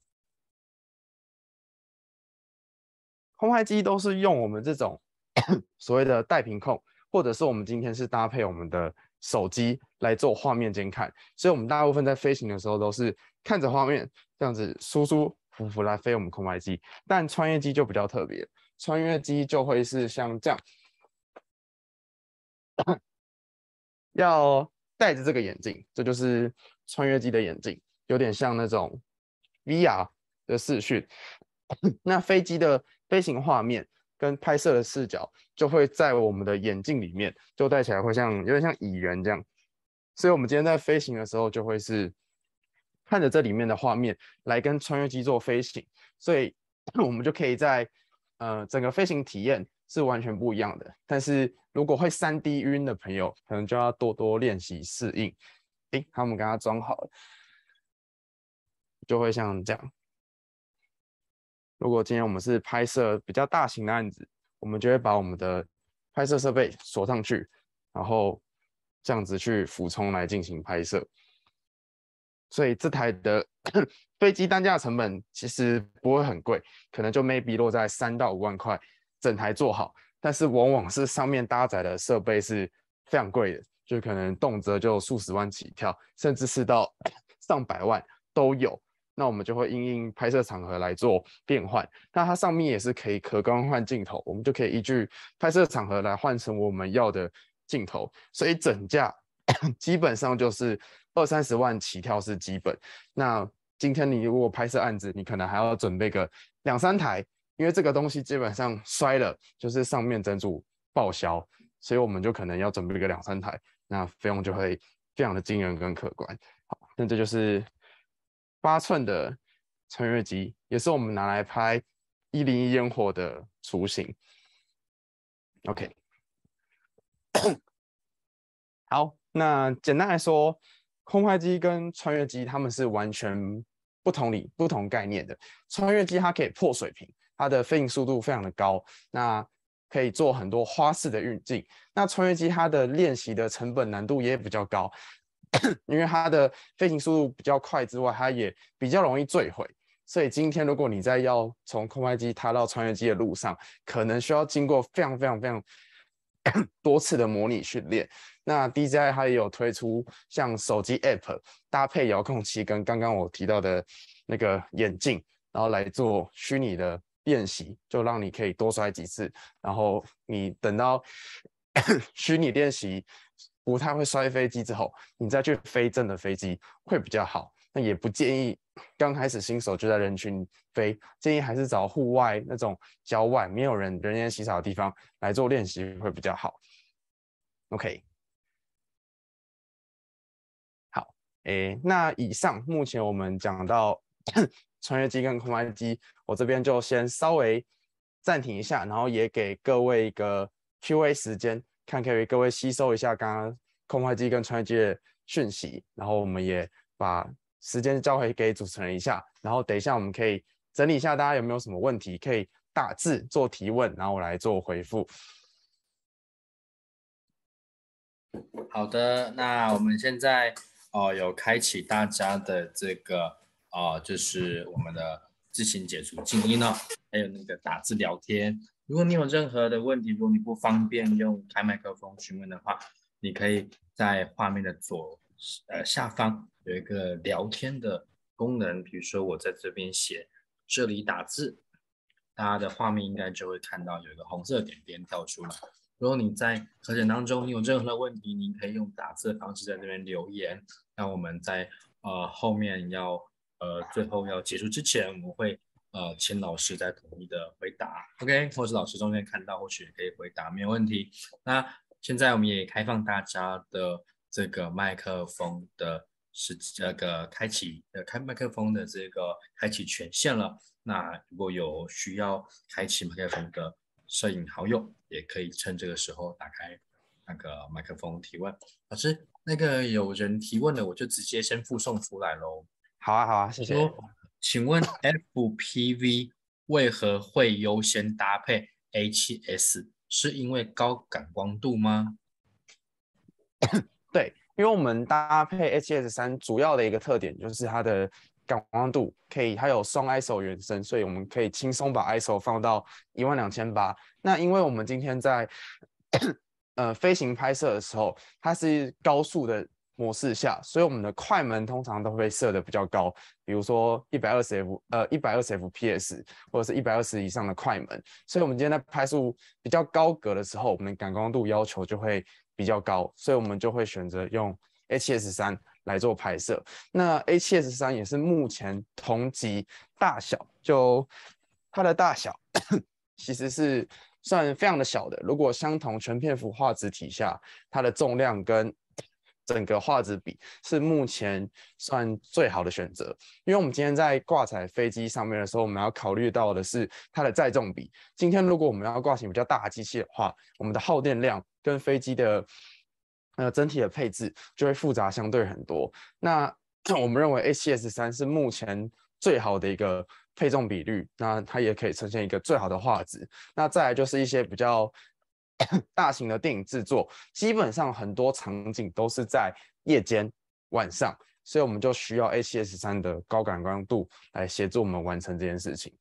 [SPEAKER 3] 空拍机都是用我们这种 [COUGHS] 所谓的带屏控，或者是我们今天是搭配我们的手机来做画面监看，所以我们大部分在飞行的时候都是看着画面这样子舒舒服服来飞我们空拍机。但穿越机就比较特别，穿越机就会是像这样，要戴着这个眼镜，这就是穿越机的眼镜，有点像那种 VR 的视讯。[COUGHS] 那飞机的。飞行画面跟拍摄的视角就会在我们的眼镜里面，就戴起来会像有点像蚁人这样，所以我们今天在飞行的时候就会是看着这里面的画面来跟穿越机做飞行，所以我们就可以在呃整个飞行体验是完全不一样的。但是如果会三 D 晕的朋友，可能就要多多练习适应。诶，好，我们刚刚装好，就会像这样。如果今天我们是拍摄比较大型的案子，我们就会把我们的拍摄设备锁上去，然后这样子去俯冲来进行拍摄。所以这台的 [COUGHS] 飞机单价成本其实不会很贵，可能就 maybe 落在三到五万块整台做好。但是往往是上面搭载的设备是非常贵的，就可能动辄就数十万起跳，甚至是到 [COUGHS] 上百万都有。那我们就会应拍摄场合来做变换，那它上面也是可以可更换镜头，我们就可以依据拍摄场合来换成我们要的镜头，所以整架 [COUGHS] 基本上就是二三十万起跳是基本。那今天你如果拍摄案子，你可能还要准备个两三台，因为这个东西基本上摔了就是上面整组报销，所以我们就可能要准备个两三台，那费用就会非常的惊人跟可观。好，那这就是。八寸的穿越机也是我们拿来拍《一零一烟火》的雏形。OK，[COUGHS] 好，那简单来说，空拍机跟穿越机它们是完全不同理、不同概念的。穿越机它可以破水平，它的飞行速度非常的高，那可以做很多花式的运镜。那穿越机它的练习的成本难度也比较高。[COUGHS] 因为它的飞行速度比较快之外，它也比较容易坠毁，所以今天如果你在要从空拍机踏到穿越机的路上，可能需要经过非常非常非常 [COUGHS] 多次的模拟训练。那 DJI 它也有推出像手机 App 搭配遥控器跟刚刚我提到的那个眼镜，然后来做虚拟的练习，就让你可以多摔几次，然后你等到 [COUGHS] 虚拟练习。不太会摔飞机之后，你再去飞真的飞机会比较好。那也不建议刚开始新手就在人群飞，建议还是找户外那种郊外没有人人烟稀少的地方来做练习会比较好。OK，好，诶，那以上目前我们讲到 [COUGHS] 穿越机跟空翻机，我这边就先稍微暂停一下，然后也给各位一个 Q&A 时间。看可以各位吸收一下刚刚空拍机跟穿越机的讯息，然后我们也把时间交回给主持人一下，然后等一下我们可以整理一下大家有没有什么问题，可以打字做提问，然后我来做回复。
[SPEAKER 2] 好的，那我们现在哦有开启大家的这个哦，就是我们的自行解除静音了，还有那个打字聊天。如果你有任何的问题，如果你不方便用开麦克风询问的话，你可以在画面的左呃下方有一个聊天的功能。比如说我在这边写，这里打字，大家的画面应该就会看到有一个红色点点跳出来。如果你在课程当中你有任何的问题，你可以用打字的方式在那边留言，那我们在呃后面要呃最后要结束之前，我们会。呃，请老师再统一的回答，OK，或者老师中间看到，或许可以回答，没有问题。那现在我们也开放大家的这个麦克风的，是那个开启呃开麦克风的这个开启权限了。那如果有需要开启麦克风的摄影好友，也可以趁这个时候打开那个麦克风提问。老师，那个有人提问的，我就直接先附送出来喽。好啊，好啊，谢谢。请问 FPV 为何会优先搭配 H7S？是因为高感光度吗？
[SPEAKER 3] [COUGHS] 对，因为我们搭配 H7S 三主要的一个特点就是它的感光度可以，它有双 ISO 原生，所以我们可以轻松把 ISO 放到一万两千八。那因为我们今天在 [COUGHS] 呃飞行拍摄的时候，它是高速的。模式下，所以我们的快门通常都会设的比较高，比如说一百二十 f 呃一百二十 fps 或者是一百二十以上的快门。所以，我们今天在拍摄比较高格的时候，我们的感光度要求就会比较高，所以我们就会选择用 h 7 s 三来做拍摄。那 h 7 s 三也是目前同级大小，就它的大小 [COUGHS] 其实是算非常的小的。如果相同全片幅画质底下，它的重量跟整个画质比是目前算最好的选择，因为我们今天在挂载飞机上面的时候，我们要考虑到的是它的载重比。今天如果我们要挂型比较大的机器的话，我们的耗电量跟飞机的呃整体的配置就会复杂相对很多。那 [CLEARS THROAT] 我们认为 A 七 S 三是目前最好的一个配重比率，那它也可以呈现一个最好的画质。那再来就是一些比较。[COUGHS] 大型的电影制作，基本上很多场景都是在夜间、晚上，所以我们就需要 A7S3 的高感光度来协助我们完成这件事情。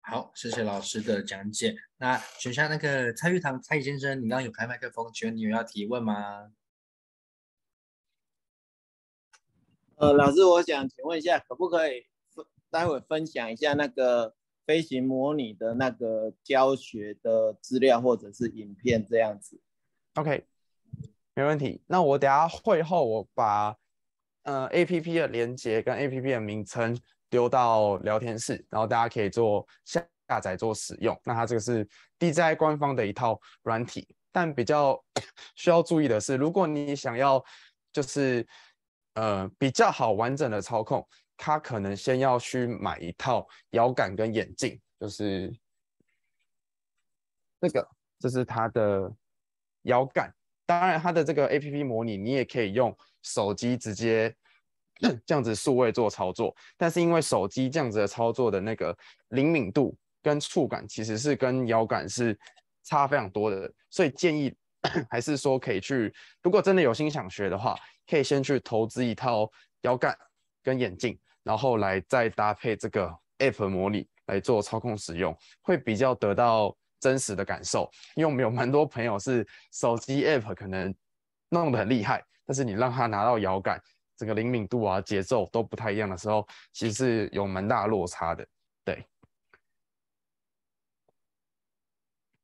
[SPEAKER 2] 好，谢谢老师的讲解。那选下那个蔡玉堂蔡先生，你刚刚有开麦克风，请问你有要提问吗？呃，老师，我想请问一下，可不可以分待会分享一下那个？飞行模拟的那个教学的资料或者是影片这样子
[SPEAKER 3] ，OK，没问题。那我等下会后我把呃 APP 的连接跟 APP 的名称丢到聊天室，然后大家可以做下载做使用。那它这个是 DJI 官方的一套软体，但比较 [COUGHS] 需要注意的是，如果你想要就是呃比较好完整的操控。他可能先要去买一套遥感跟眼镜，就是这个，这是他的遥感。当然，它的这个 A P P 模拟，你也可以用手机直接 [COUGHS] 这样子数位做操作。但是因为手机这样子的操作的那个灵敏度跟触感，其实是跟遥感是差非常多的，所以建议 [COUGHS] 还是说可以去，如果真的有心想学的话，可以先去投资一套遥感跟眼镜。然后来再搭配这个 App 模拟来做操控使用，会比较得到真实的感受。因为们有蛮多朋友是手机 App 可能弄得很厉害，但是你让他拿到摇杆，整个灵敏度啊、节奏都不太一样的时候，其实是有蛮大落差的。对，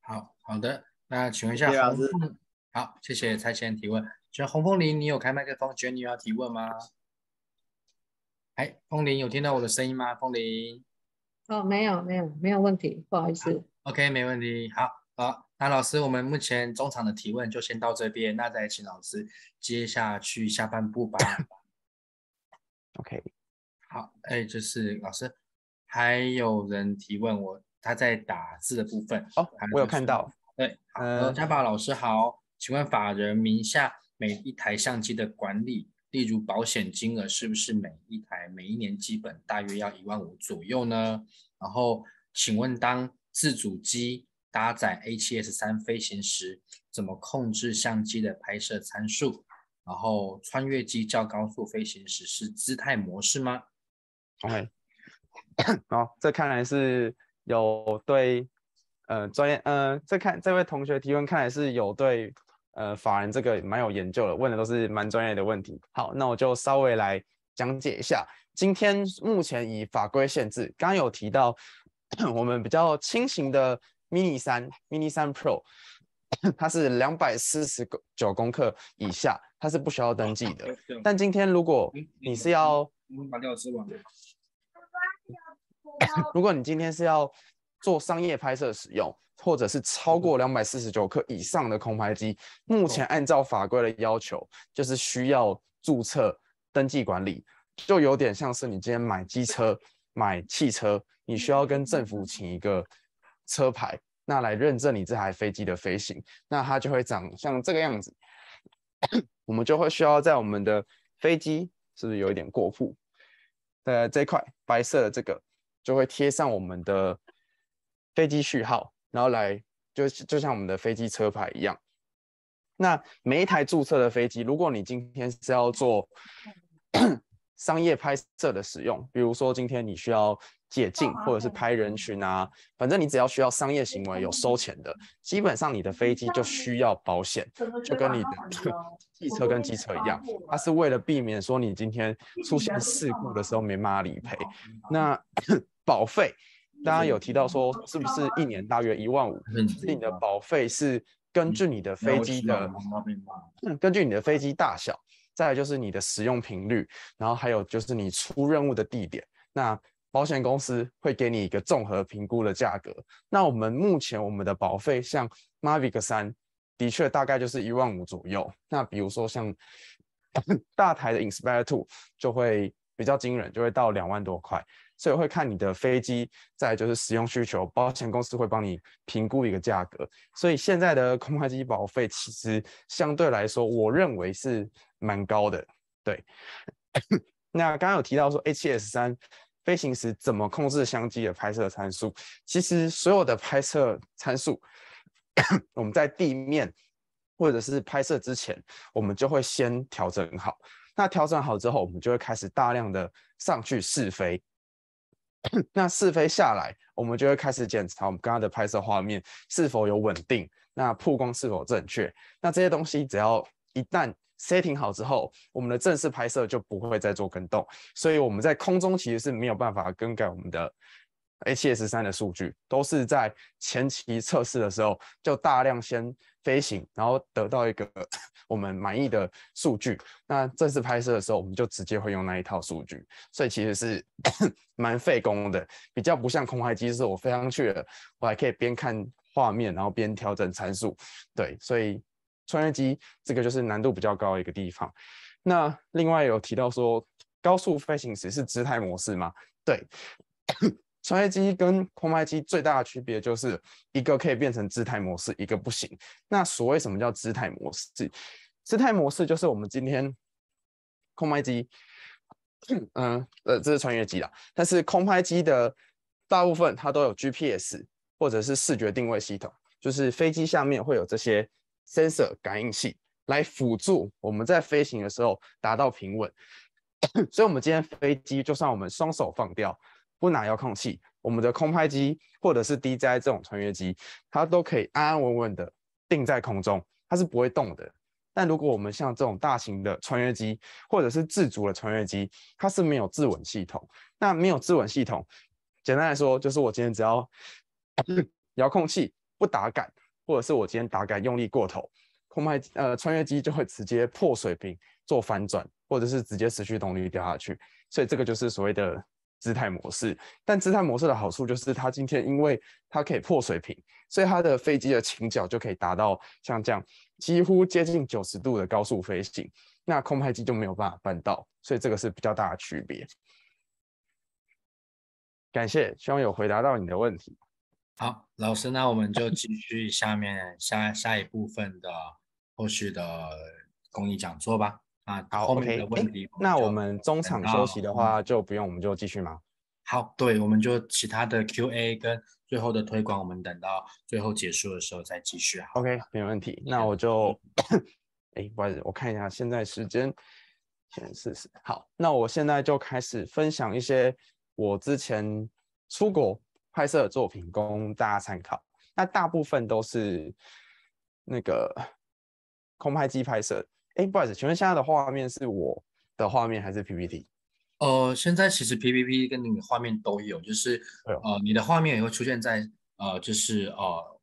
[SPEAKER 2] 好好的，那请问一下老枫，好，谢谢蔡先提问。请问红枫林，你有开麦克风 j a n 你要提问吗？哎，风铃有听到我的声音吗？风铃，哦，没有，没有，没有问题，不好意思。OK，没问题。好，好，那老师，我们目前中场的提问就先到这边，那再请老师接下去下半部吧。[COUGHS] OK，[COUGHS] 好，哎，就是老师，还有人提问我，他在打字的部分哦，我有看到。对，好，嘉宝老师好，请问法人名下每一台相机的管理？例如保险金额是不是每一台每一年基本大约要一万五左右呢？然后请问当自主机搭载 A7S 三飞行时，怎么控制相机的拍摄参数？然后穿越机较高速飞行时是姿态模式
[SPEAKER 3] 吗？OK，[COUGHS] 好，这看来是有对，呃，专业，呃，这看这位同学提问看来是有对。呃，法人这个蛮有研究的，问的都是蛮专业的问题。好，那我就稍微来讲解一下。今天目前以法规限制，刚有提到，[COUGHS] 我们比较轻型的 Mini 三、Mini 三 Pro，[COUGHS] 它是两百四十九公克以下，它是不需要登记的。但今天如果你是要，如果你今天是要做商业拍摄使用。或者是超过两百四十九克以上的空拍机，目前按照法规的要求，就是需要注册登记管理，就有点像是你今天买机车、买汽车，你需要跟政府请一个车牌，那来认证你这台飞机的飞行，那它就会长像这个样子。[COUGHS] 我们就会需要在我们的飞机，是不是有一点过户，呃，这块白色的这个就会贴上我们的飞机序号。然后来就就像我们的飞机车牌一样，那每一台注册的飞机，如果你今天是要做 [CLEARS THROAT] 商业拍摄的使用，比如说今天你需要解禁或者是拍人群啊，反正你只要需要商业行为有收钱的，基本上你的飞机就需要保险，就跟你的 [LAUGHS] 汽车跟机车一样，它是为了避免说你今天出现事故的时候没法理赔。那 [COUGHS] 保费。大家有提到说，是不是一年大约一万五？其实你的保费是根据你的飞机的，根据你的飞机大小，再来就是你的使用频率，然后还有就是你出任务的地点。那保险公司会给你一个综合评估的价格。那我们目前我们的保费，像 Mavic 三的确大概就是一万五左右。那比如说像 [COUGHS] 大台的 Inspire Two 就会比较惊人，就会到两万多块。所以会看你的飞机，在就是使用需求，保险公司会帮你评估一个价格。所以现在的空拍机保费其实相对来说，我认为是蛮高的。对，[COUGHS] 那刚刚有提到说，A7S 三飞行时怎么控制相机的拍摄参数？其实所有的拍摄参数，[COUGHS] 我们在地面或者是拍摄之前，我们就会先调整好。那调整好之后，我们就会开始大量的上去试飞。[CLEARS THROAT] 那是飞下来，我们就会开始检查我们刚刚的拍摄画面是否有稳定，那曝光是否正确。那这些东西只要一旦 setting 好之后，我们的正式拍摄就不会再做跟动。所以我们在空中其实是没有办法更改我们的 H S 三的数据，都是在前期测试的时候就大量先飞行，然后得到一个。我们满意的数据，那正式拍摄的时候，我们就直接会用那一套数据，所以其实是 [COUGHS] 蛮费工的，比较不像空拍机，是我飞上去了，我还可以边看画面，然后边调整参数，对，所以穿越机这个就是难度比较高的一个地方。那另外有提到说，高速飞行时是姿态模式吗？对。穿越机跟空拍机最大的区别就是一个可以变成姿态模式，一个不行。那所谓什么叫姿态模式？姿态模式就是我们今天空拍机，嗯呃，这是穿越机啦。但是空拍机的大部分它都有 GPS 或者是视觉定位系统，就是飞机下面会有这些 sensor 感应器来辅助我们在飞行的时候达到平稳。[COUGHS] 所以我们今天飞机就算我们双手放掉。不拿遥控器，我们的空拍机或者是 DJ 这种穿越机，它都可以安安稳稳的定在空中，它是不会动的。但如果我们像这种大型的穿越机或者是自主的穿越机，它是没有自稳系统。那没有自稳系统，简单来说，就是我今天只要 [CLEARS THROAT] 遥控器不打杆，或者是我今天打杆用力过头，空拍呃穿越机就会直接破水平做翻转，或者是直接失去动力掉下去。所以这个就是所谓的。姿态模式，但姿态模式的好处就是，它今天因为它可以破水平，所以它的飞机的倾角就可以达到像这样几乎接近九十度的高速飞行。那空拍机就没有办法办到，所以这个是比较大的区别。感谢，希望有回答到你的问题。好，
[SPEAKER 2] 老师，那我们就继续下面下下一部分的后续的公益讲座吧。啊，好 o 的问题，那
[SPEAKER 3] 我们中场休息的话
[SPEAKER 2] 就不用，我们就继续吗？好，对，我们就其他的 Q&A 跟最后的推广，我们等到最后结束的时候再继续。
[SPEAKER 3] 好，OK，没问题。那我就，哎，[COUGHS] 不好意思，我看一下现在时间，先试试。好，那我现在就开始分享一些我之前出国拍摄的作品，供大家参考。那大部分都是那个空拍机拍摄。哎不好意思，请问现在的画面是我的画面还是 PPT？呃，现
[SPEAKER 2] 在其实 PPT 跟你的画面都有，就是呃，你的画面也会出现在呃，就是呃，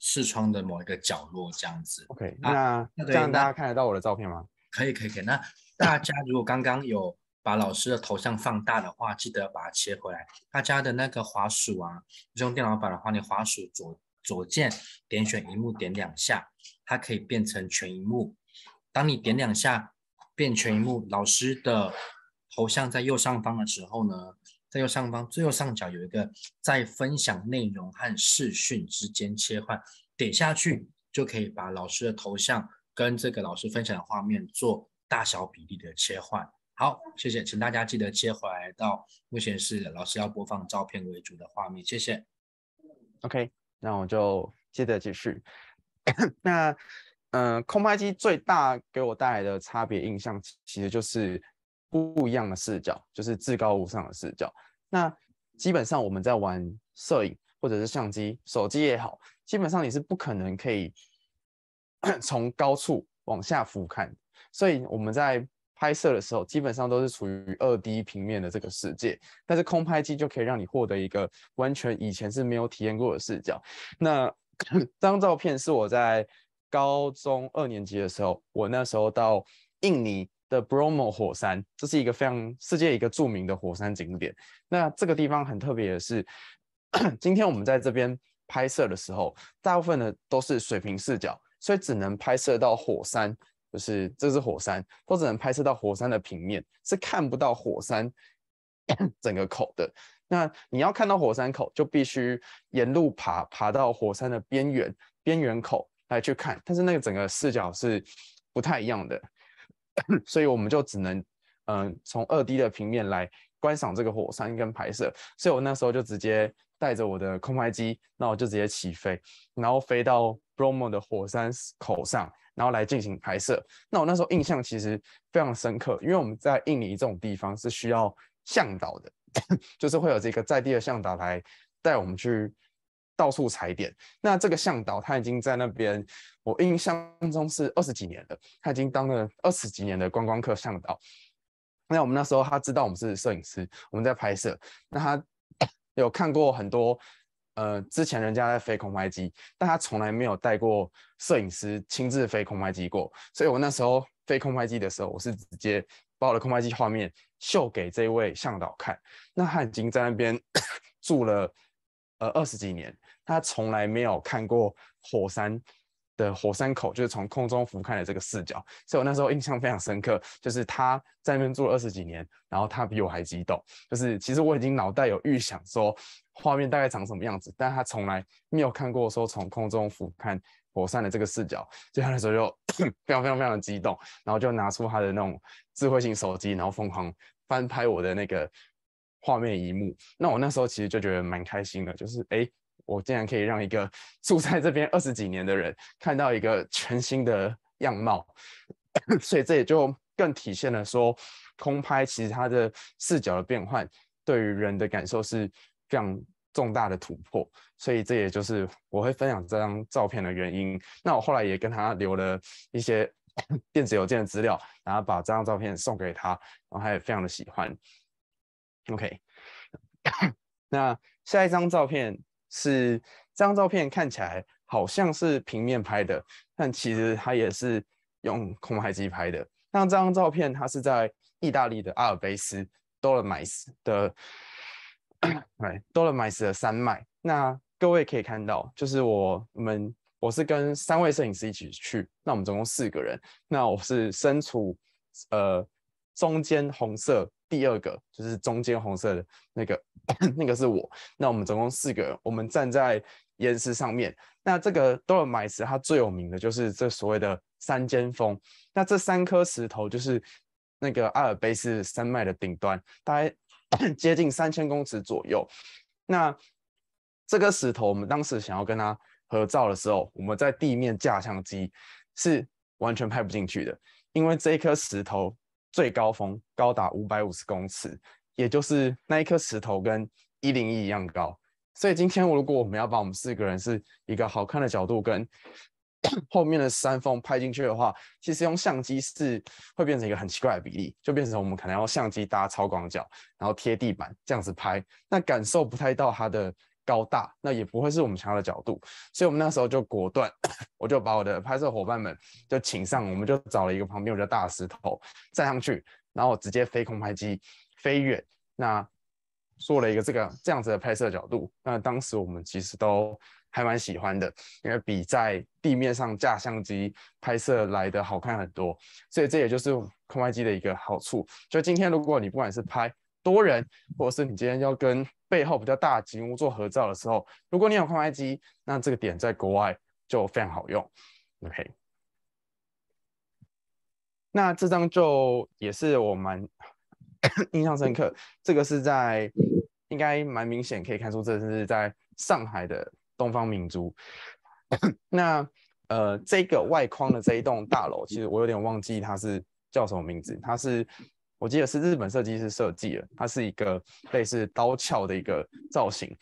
[SPEAKER 2] 视窗的某一个角落这样子。OK，那这样大家看得到我的照片吗？可以，可以，可以。那大家如果刚刚有把老师的头像放大的话，记得把它切回来。大家的那个滑鼠啊，用电脑版的话，你滑鼠左左键点选荧幕点两下，它可以变成全荧幕。当你点两下变全一幕，老师的头像在右上方的时候呢，在右上方最右上角有一个在分享内容和视讯之间切换，点下去就可以把老师的头像跟这个老师分享的画面做大小比例的切换。好，谢谢，请大家记得切回来到目前是老师要播放照片为主的画面。谢谢。
[SPEAKER 3] OK，那我就接着继续。[COUGHS] 那。嗯，空拍机最大给我带来的差别印象，其实就是不一样的视角，就是至高无上的视角。那基本上我们在玩摄影或者是相机、手机也好，基本上你是不可能可以 [CLEARS THROAT] 从高处往下俯瞰。所以我们在拍摄的时候，基本上都是处于二 D 平面的这个世界。但是空拍机就可以让你获得一个完全以前是没有体验过的视角。那 [CLEARS THROAT] 这张照片是我在。高中二年级的时候，我那时候到印尼的 Bromo 火山，这是一个非常世界一个著名的火山景点。那这个地方很特别的是，今天我们在这边拍摄的时候，大部分的都是水平视角，所以只能拍摄到火山，就是这是火山，或只能拍摄到火山的平面，是看不到火山 [COUGHS] 整个口的。那你要看到火山口，就必须沿路爬，爬到火山的边缘，边缘口。来去看，但是那个整个视角是不太一样的，[COUGHS] 所以我们就只能嗯从二 D 的平面来观赏这个火山跟拍摄。所以我那时候就直接带着我的空拍机，那我就直接起飞，然后飞到 Bromo 的火山口上，然后来进行拍摄。那我那时候印象其实非常深刻，因为我们在印尼这种地方是需要向导的，[COUGHS] 就是会有这个在地的向导来带我们去。到处踩点。那这个向导，他已经在那边，我印象中是二十几年了。他已经当了二十几年的观光客向导。那我们那时候他知道我们是摄影师，我们在拍摄。那他有看过很多，呃，之前人家在飞空拍机，但他从来没有带过摄影师亲自飞空拍机过。所以我那时候飞空拍机的时候，我是直接把我的空拍机画面秀给这位向导看。那他已经在那边 [COUGHS] 住了呃二十几年。他从来没有看过火山的火山口，就是从空中俯瞰的这个视角，所以我那时候印象非常深刻。就是他在那边住了二十几年，然后他比我还激动。就是其实我已经脑袋有预想说画面大概长什么样子，但他从来没有看过说从空中俯瞰火山的这个视角，所以他那时候就 [COUGHS] 非常非常非常的激动，然后就拿出他的那种智慧型手机，然后疯狂翻拍我的那个画面一幕。那我那时候其实就觉得蛮开心的，就是哎。我竟然可以让一个 [LAUGHS] 住在这边二十几年的人看到一个全新的样貌，[COUGHS] 所以这也就更体现了说，空拍其实它的视角的变换对于人的感受是非常重大的突破。所以这也就是我会分享这张照片的原因。那我后来也跟他留了一些 [COUGHS] 电子邮件的资料，然后把这张照片送给他，然后他也非常的喜欢。OK，那下一张照片。是这张照片看起来好像是平面拍的，但其实它也是用空拍机拍的。那这张照片它是在意大利的阿尔卑斯 （Dolomites） 的，对，[CLEARS THROAT] Dolomites 的山脉。那各位可以看到，就是我们我是跟三位摄影师一起去，那我们总共四个人。那我是身处呃。中间红色第二个就是中间红色的那个，[COUGHS] 那个是我。那我们总共四个人，我们站在岩石上面。那这个多尔米什它最有名的就是这所谓的三尖峰。那这三颗石头就是那个阿尔卑斯山脉的顶端，大概接近三千公尺左右。那这颗石头，我们当时想要跟它合照的时候，我们在地面架相机是完全拍不进去的，因为这一颗石头。最高峰高达五百五十公尺，也就是那一颗石头跟一零一一样高。所以今天如果我们要把我们四个人是一个好看的角度跟 [COUGHS] 后面的山峰拍进去的话，其实用相机是会变成一个很奇怪的比例，就变成我们可能要相机搭超广角，然后贴地板这样子拍，那感受不太到它的。高大那也不会是我们想要的角度，所以我们那时候就果断，我就把我的拍摄伙伴们就请上，我们就找了一个旁边我较大石头站上去，然后直接飞空拍机飞远，那做了一个这个这样子的拍摄角度。那当时我们其实都还蛮喜欢的，因为比在地面上架相机拍摄来的好看很多，所以这也就是空拍机的一个好处。就今天如果你不管是拍。多人，或者是你今天要跟背后比较大的景物做合照的时候，如果你有空拍机，那这个点在国外就非常好用。OK，那这张就也是我蛮 [COUGHS] 印象深刻，这个是在应该蛮明显可以看出，这是在上海的东方明珠。[COUGHS] 那呃，这个外框的这一栋大楼，其实我有点忘记它是叫什么名字，它是。我记得是日本设计师设计的，它是一个类似刀鞘的一个造型。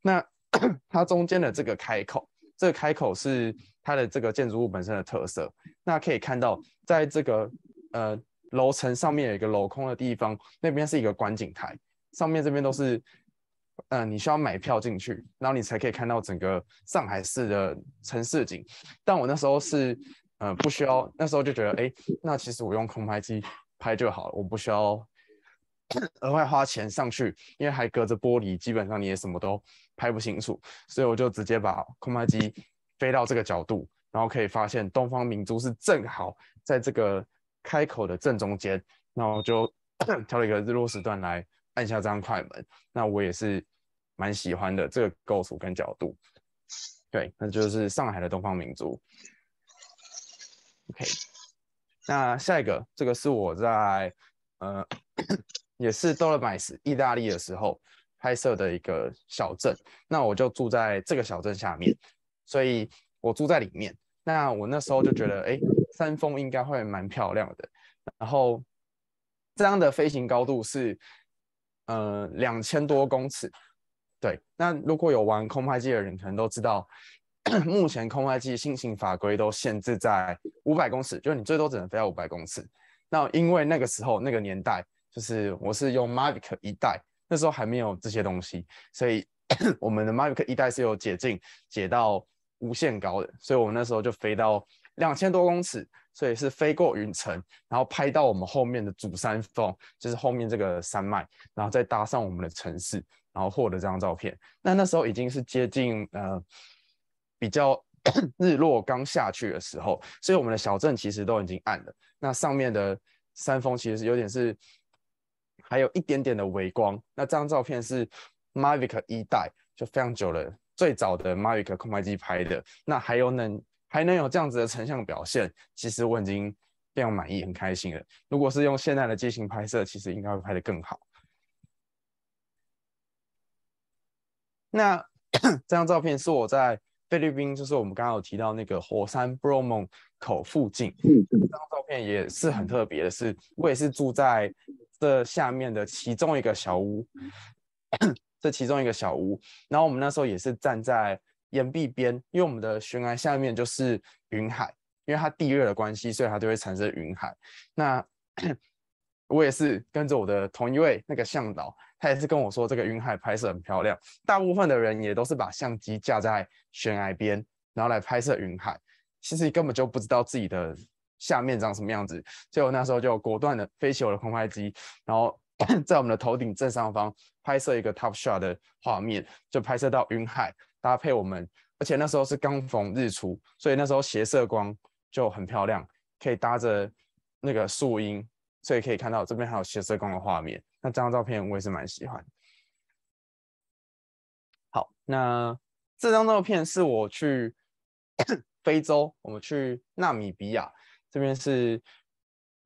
[SPEAKER 3] 那 [COUGHS] 它中间的这个开口，这个开口是它的这个建筑物本身的特色。那可以看到，在这个呃楼层上面有一个镂空的地方，那边是一个观景台，上面这边都是嗯你需要买票进去，然后你才可以看到整个上海市的城市景。但我那时候是呃，不需要，那时候就觉得哎，那其实我用空拍机。拍就好了，我不需要 [COUGHS] 额外花钱上去，因为还隔着玻璃，基本上你也什么都拍不清楚。所以我就直接把空拍机飞到这个角度，然后可以发现东方明珠是正好在这个开口的正中间。然后就 [COUGHS] 挑了一个日落时段来按下这张快门。那我也是蛮喜欢的这个构图跟角度。对，那就是上海的东方明珠。OK。那下一个，这个是我在呃，也是 d o l o m i t e 意大利的时候拍摄的一个小镇。那我就住在这个小镇下面，所以我住在里面。那我那时候就觉得，哎，山峰应该会蛮漂亮的。然后，这样的飞行高度是呃两千多公尺。对，那如果有玩空拍机的人，可能都知道。[CLEARS THROAT] 目前空外机新型法规都限制在五百公尺，就是你最多只能飞到五百公尺。那因为那个时候那个年代，就是我是用 Mavic 一代，那时候还没有这些东西，所以 [CLEARS THROAT] 我们的 Mavic 一代是有解禁解到无限高的，所以我们那时候就飞到两千多公尺，所以是飞过云层，然后拍到我们后面的主山峰，就是后面这个山脉，然后再搭上我们的城市，然后获得这张照片。那那时候已经是接近呃。比较 [CLEARS THROAT] 日落刚下去的时候，所以我们的小镇其实都已经暗了。那上面的山峰其实有点是还有一点点的微光。那这张照片是 Mavic 一代，就非常久了，最早的 Mavic 空白机拍的。那还能还能有这样子的成像表现，其实我已经非常满意，很开心了。如果是用现在的机型拍摄，其实应该会拍得更好。那 [CLEARS THROAT] 这张照片是我在。菲律宾就是我们刚刚有提到那个火山 Bromon 口附近，这张照片也是很特别的。是我也是住在这下面的其中一个小屋，[COUGHS] 这其中一个小屋。然后我们那时候也是站在岩壁边，因为我们的悬崖下面就是云海，因为它地热的关系，所以它就会产生云海。那 [COUGHS] 我也是跟着我的同一位那个向导。他也是跟我说这个云海拍摄很漂亮，大部分的人也都是把相机架在悬崖边，然后来拍摄云海。其实你根本就不知道自己的下面长什么样子。所以我那时候就果断的飞起我的空拍机，然后 [CLEARS THROAT] 在我们的头顶正上方拍摄一个 top shot 的画面，就拍摄到云海搭配我们，而且那时候是刚逢日出，所以那时候斜射光就很漂亮，可以搭着那个树荫，所以可以看到这边还有斜射光的画面。那这张照片我也是蛮喜欢。好，那这张照片是我去 [COUGHS] 非洲，我们去纳米比亚这边是，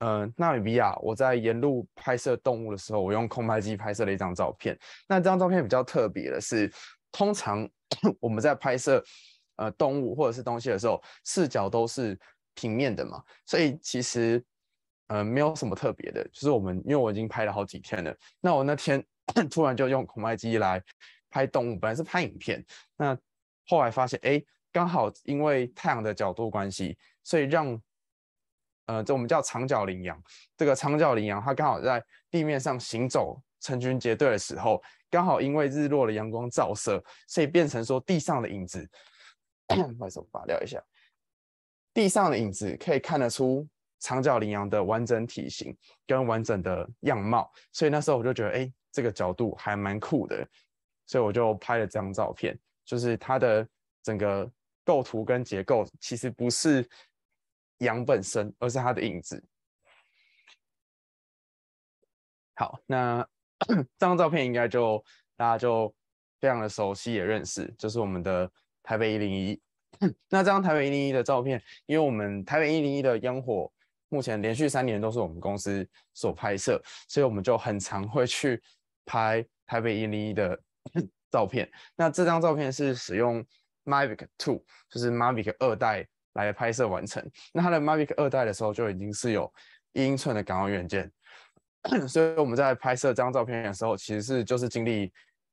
[SPEAKER 3] 呃，纳米比亚。我在沿路拍摄动物的时候，我用空拍机拍摄了一张照片。那这张照片比较特别的是，通常 [COUGHS] 我们在拍摄呃动物或者是东西的时候，视角都是平面的嘛，所以其实。呃，没有什么特别的，就是我们因为我已经拍了好几天了，那我那天 [CLEARS THROAT] 突然就用孔麦机来拍动物，本来是拍影片，那后来发现，哎，刚好因为太阳的角度关系，所以让，呃，这我们叫长角羚羊，这个长角羚羊它刚好在地面上行走，成群结队的时候，刚好因为日落的阳光照射，所以变成说地上的影子，[CLEARS THROAT] 把手拔掉一下，地上的影子可以看得出。长角羚羊的完整体型跟完整的样貌，所以那时候我就觉得，哎，这个角度还蛮酷的，所以我就拍了这张照片，就是它的整个构图跟结构其实不是羊本身，而是它的影子。好，那 [COUGHS] 这张照片应该就大家就非常的熟悉也认识，就是我们的台北一零一。[COUGHS] 那这张台北一零一的照片，因为我们台北一零一的烟火。目前连续三年都是我们公司所拍摄，所以我们就很常会去拍台北一零一的 [CLEARS THROAT] 照片。那这张照片是使用 Mavic Two，就是 Mavic 二代来拍摄完成。那它的 Mavic 二代的时候就已经是有一英寸的感光元件，[COUGHS] 所以我们在拍摄这张照片的时候，其实是就是经历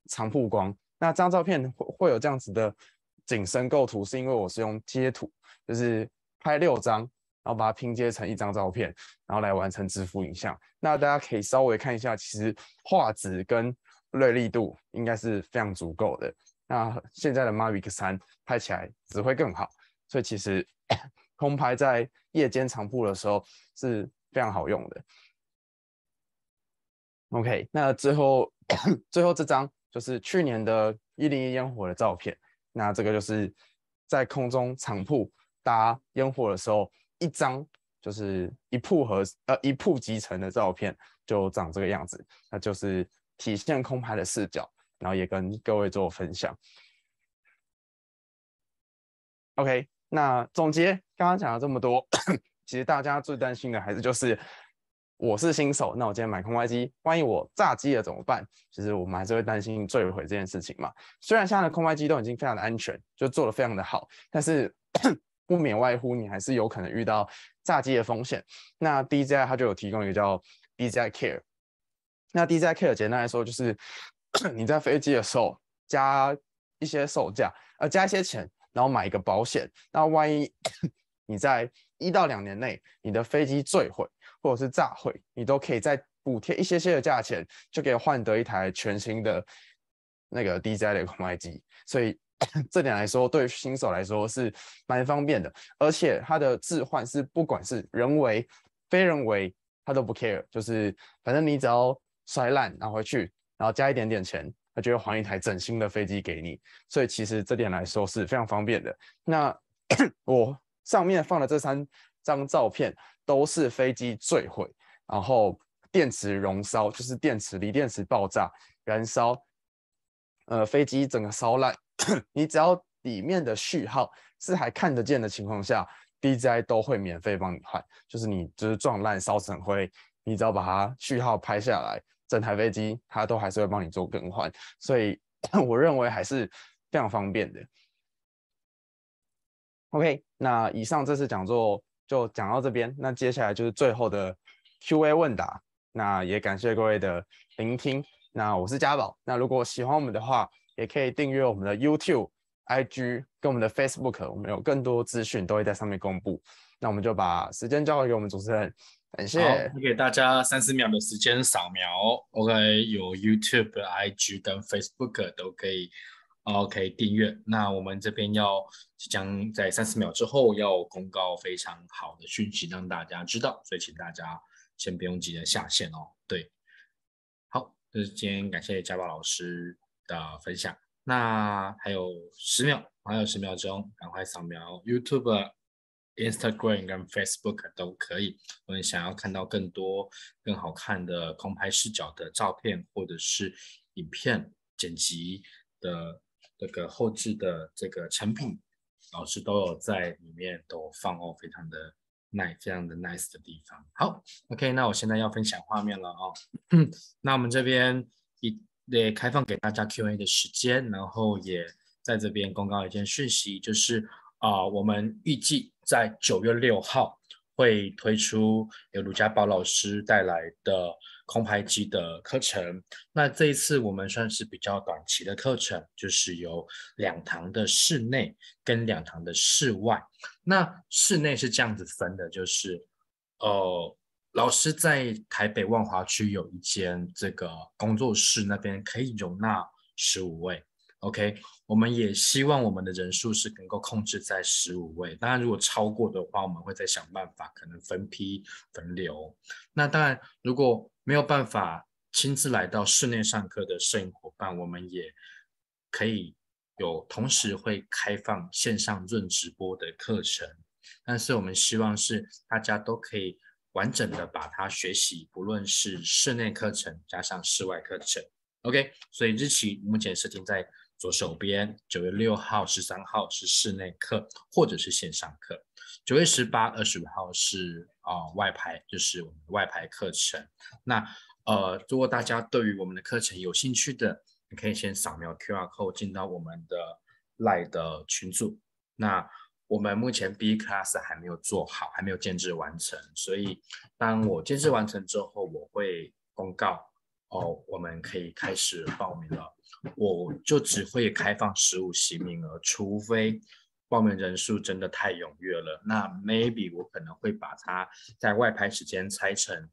[SPEAKER 3] 长曝光。那这张照片会会有这样子的景深构图，是因为我是用贴图，就是拍六张。然后把它拼接成一张照片，然后来完成支付影像。那大家可以稍微看一下，其实画质跟锐利度应该是非常足够的。那现在的 m a v i c 三拍起来只会更好，所以其实 [COUGHS] 空拍在夜间长铺的时候是非常好用的。OK，那最后 [COUGHS] 最后这张就是去年的一零一烟火的照片。那这个就是在空中长铺搭烟火的时候。一张就是一铺和呃一铺集成的照片，就长这个样子。那就是体现空拍的视角，然后也跟各位做分享。OK，那总结刚刚讲了这么多，[COUGHS] 其实大家最担心的还是就是我是新手，那我今天买空拍机，万一我炸机了怎么办？其实我们还是会担心坠毁这件事情嘛。虽然现在的空拍机都已经非常的安全，就做的非常的好，但是。不免外乎，你还是有可能遇到炸机的风险。那 DJI 它就有提供一个叫 DJI Care。那 DJI Care 简单来说就是 [COUGHS] 你在飞机的时候加一些售价，呃加一些钱，然后买一个保险。那万一 [COUGHS] 你在一到两年内你的飞机坠毁或者是炸毁，你都可以再补贴一些些的价钱，就可以换得一台全新的那个 DJI 的空拍机。所以。这点来说，对新手来说是蛮方便的，而且它的置换是不管是人为、非人为，它都不 care，就是反正你只要摔烂拿回去，然后加一点点钱，他就会还一台整新的飞机给你。所以其实这点来说是非常方便的。那 [COUGHS] 我上面放的这三张照片都是飞机坠毁，然后电池熔烧，就是电池锂电池爆炸燃烧，呃，飞机整个烧烂。你只要里面的序号是还看得见的情况下，DJI 都会免费帮你换。就是你就是撞烂、烧成灰，你只要把它序号拍下来，整台飞机它都还是会帮你做更换。所以 [COUGHS] 我认为还是非常方便的。OK，那以上这次讲座就讲到这边，那接下来就是最后的 Q&A 问答。那也感谢各位的聆听。那我是嘉宝。那如果喜欢我们的话，也可以订阅我们的 YouTube、IG 跟我们的 Facebook，我们有更多资讯都会在上面公布。那我们就把时间交回给我们主持人，感谢。好，
[SPEAKER 2] 给大家三四秒的时间扫描
[SPEAKER 3] ，OK，有 YouTube、
[SPEAKER 2] IG 跟 Facebook 都可以 OK 订阅。那我们这边要即将在三四秒之后要公告非常好的讯息让大家知道，所以请大家先不用急着下线哦。对，好，这今天感谢嘉宝老师。的分享，那还有十秒，还有十秒钟，赶快扫描 YouTube、Instagram 跟 Facebook 都可以。我们想要看到更多、更好看的空拍视角的照片或者是影片剪辑的这个后置的这个成品，老师都有在里面都放哦，非常的 nice，非常的 nice 的地方。好，OK，那我现在要分享画面了啊，[COUGHS] 那我们这边一。也开放给大家 Q&A 的时间，然后也在这边公告一件讯息，就是啊，我们预计在九月六号会推出由卢家宝老师带来的空拍机的课程。那这一次我们算是比较短期的课程，就是有两堂的室内跟两堂的室外。那室内是这样子分的，就是哦。老师在台北万华区有一间这个工作室，那边可以容纳十五位。OK，我们也希望我们的人数是能够控制在十五位。当然，如果超过的话，我们会再想办法，可能分批分流。那当然，如果没有办法亲自来到室内上课的摄影伙伴，我们也可以有同时会开放线上论直播的课程。但是，我们希望是大家都可以。完整的把它学习，不论是室内课程加上室外课程，OK。所以日期目前设定在左手边，九月六号、十三号是室内课或者是线上课，九月十八、二十五号是啊外排，就是我们的外排课程。那呃，如果大家对于我们的课程有兴趣的，你可以先扫描 QR code 进到我们的 Lie 的群组。那我们目前 B class 还没有做好，还没有监制完成，所以当我监制完成之后，我会公告哦，我们可以开始报名了。我就只会开放十五席名额，除非报名人数真的太踊跃了，那 maybe 我可能会把它在外拍时间拆成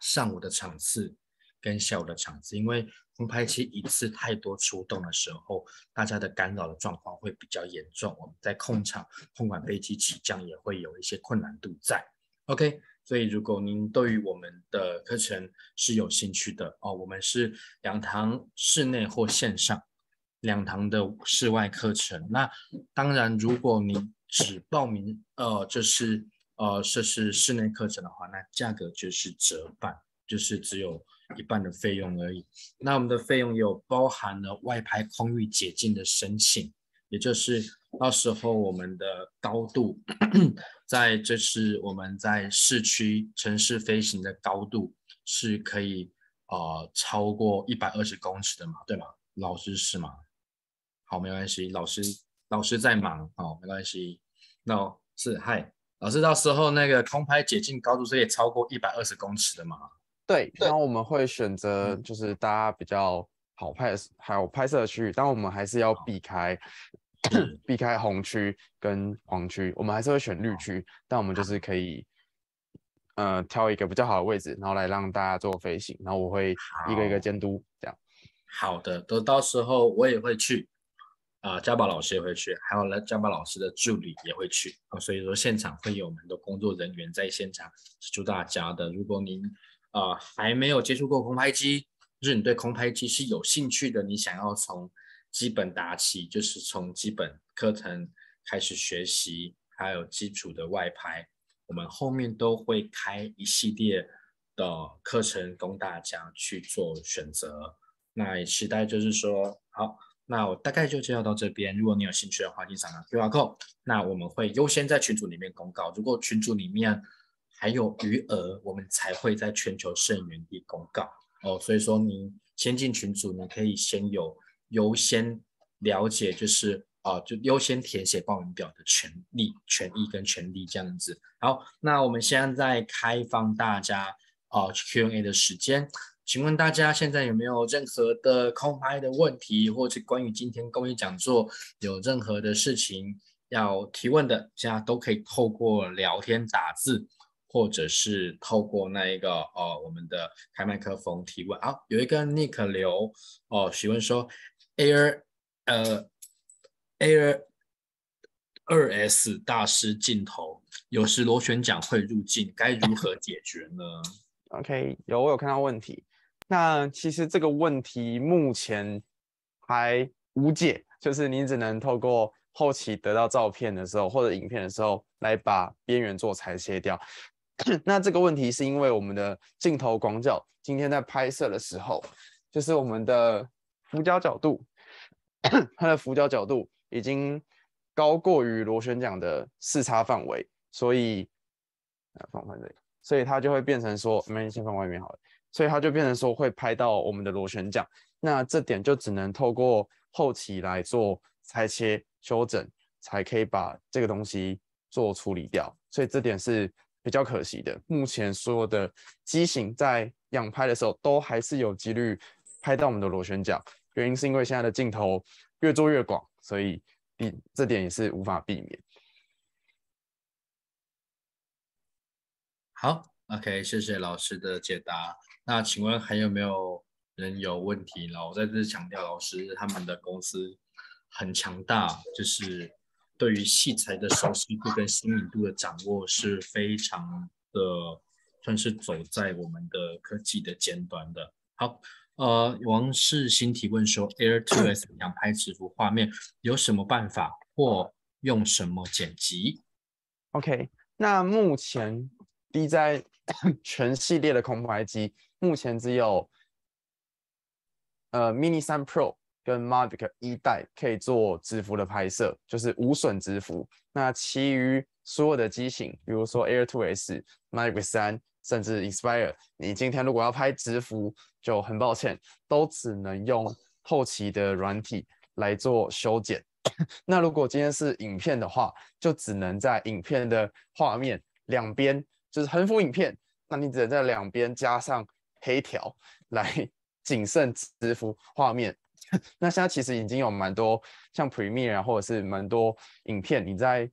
[SPEAKER 2] 上午的场次。跟下午的场次，因为红拍期一次太多出动的时候，大家的干扰的状况会比较严重，我们在控场、控管飞机起降也会有一些困难度在。OK，所以如果您对于我们的课程是有兴趣的哦，我们是两堂室内或线上，两堂的室外课程。那当然，如果您只报名，呃，这是呃，这是室内课程的话，那价格就是折半，就是只有。一半的费用而已。那我们的费用有包含了外拍空域解禁的申请，也就是到时候我们的高度，[CLEARS THROAT] 在这次我们在市区城市飞行的高度是可以呃超过一百二十公尺的嘛，对吗？老师是吗？好，没关系，老师老师在忙哦，没关系。那是嗨，老师到时候那个空拍解禁高度是可以超过一百二十公尺的嘛？
[SPEAKER 3] 对，然后我们会选择就是大家比较好拍的，还有拍摄的区域，但我们还是要避开 [CLEARS THROAT] 避开红区跟黄区，我们还是会选绿区，但我们就是可以，呃，挑一个比较好的位置，然后来让大家做飞行，然后我会一个一个监督这样。
[SPEAKER 2] 好的，等到时候我也会去，啊，嘉宝老师也会去，还有呢，嘉宝老师的助理也会去所以说现场会有很多工作人员在现场协助大家的。如果您啊，还没有接触过空拍机，就是你对空拍机是有兴趣的，你想要从基本打起，就是从基本课程开始学习，还有基础的外拍，我们后面都会开一系列的课程供大家去做选择。那也期待就是说，好，那我大概就介绍到这边。如果你有兴趣的话，你长按右下扣。那我们会优先在群组里面公告。如果群组里面，还有余额，我们才会在全球盛源地公告哦。所以说，您先进群组，你可以先有优先了解，就是呃，就优先填写报名表的权利、权益跟权利这样子。好，那我们现在开放大家哦 Q&A 的时间，请问大家现在有没有任何的 c 拍 l 的问题，或是关于今天公益讲座有任何的事情要提问的，现在都可以透过聊天打字。或者是透过那一个哦，我们的开麦克风提问啊，有一个 Nick 刘哦，询问说 Air 呃 Air 二 S 大师镜头有时螺旋桨会入镜，该如何解决呢
[SPEAKER 3] ？OK，有我有看到问题，那其实这个问题目前还无解，就是你只能透过后期得到照片的时候或者影片的时候来把边缘做裁切掉。[CLEARS THROAT] 那这个问题是因为我们的镜头广角，今天在拍摄的时候，就是我们的浮角角度，它的浮角角度已经高过于螺旋桨的视差范围，所以，啊，放翻这里，所以它就会变成说，我们先放外面好了，所以它就变成说会拍到我们的螺旋桨，那这点就只能透过后期来做裁切修整，才可以把这个东西做处理掉，所以这点是。比较可惜的，目前所有的机型在仰拍的时候，都还是有几率拍到我们的螺旋桨。原因是因为现在的镜头越做越广，所以你这点也是无法避免。好
[SPEAKER 2] ，OK，谢谢老师的解答。那请问还有没有人有问题？呢？我再次强调，老师他们的公司很强大，就是。对于器材的熟悉度跟灵敏度的掌握是非常的，算是走在我们的科技的尖端的。好，呃，王世新提问说，Air 2S 想 [CLEARS THROAT] 拍直幅画面，有什么办法或用什么剪辑
[SPEAKER 3] ？OK，那目前 DJ [CLEARS THROAT] 全系列的空拍机目前只有呃 Mini 3 Pro。跟 Mavic 一代可以做直幅的拍摄，就是无损直幅。那其余所有的机型，比如说 Air 2S、Mavic 三，甚至 Inspire，你今天如果要拍直幅，就很抱歉，都只能用后期的软体来做修剪。[LAUGHS] 那如果今天是影片的话，就只能在影片的画面两边，就是横幅影片，那你只能在两边加上黑条来 [LAUGHS] 谨慎直幅画面。[LAUGHS] 那现在其实已经有蛮多像 Premiere 或者是蛮多影片，你在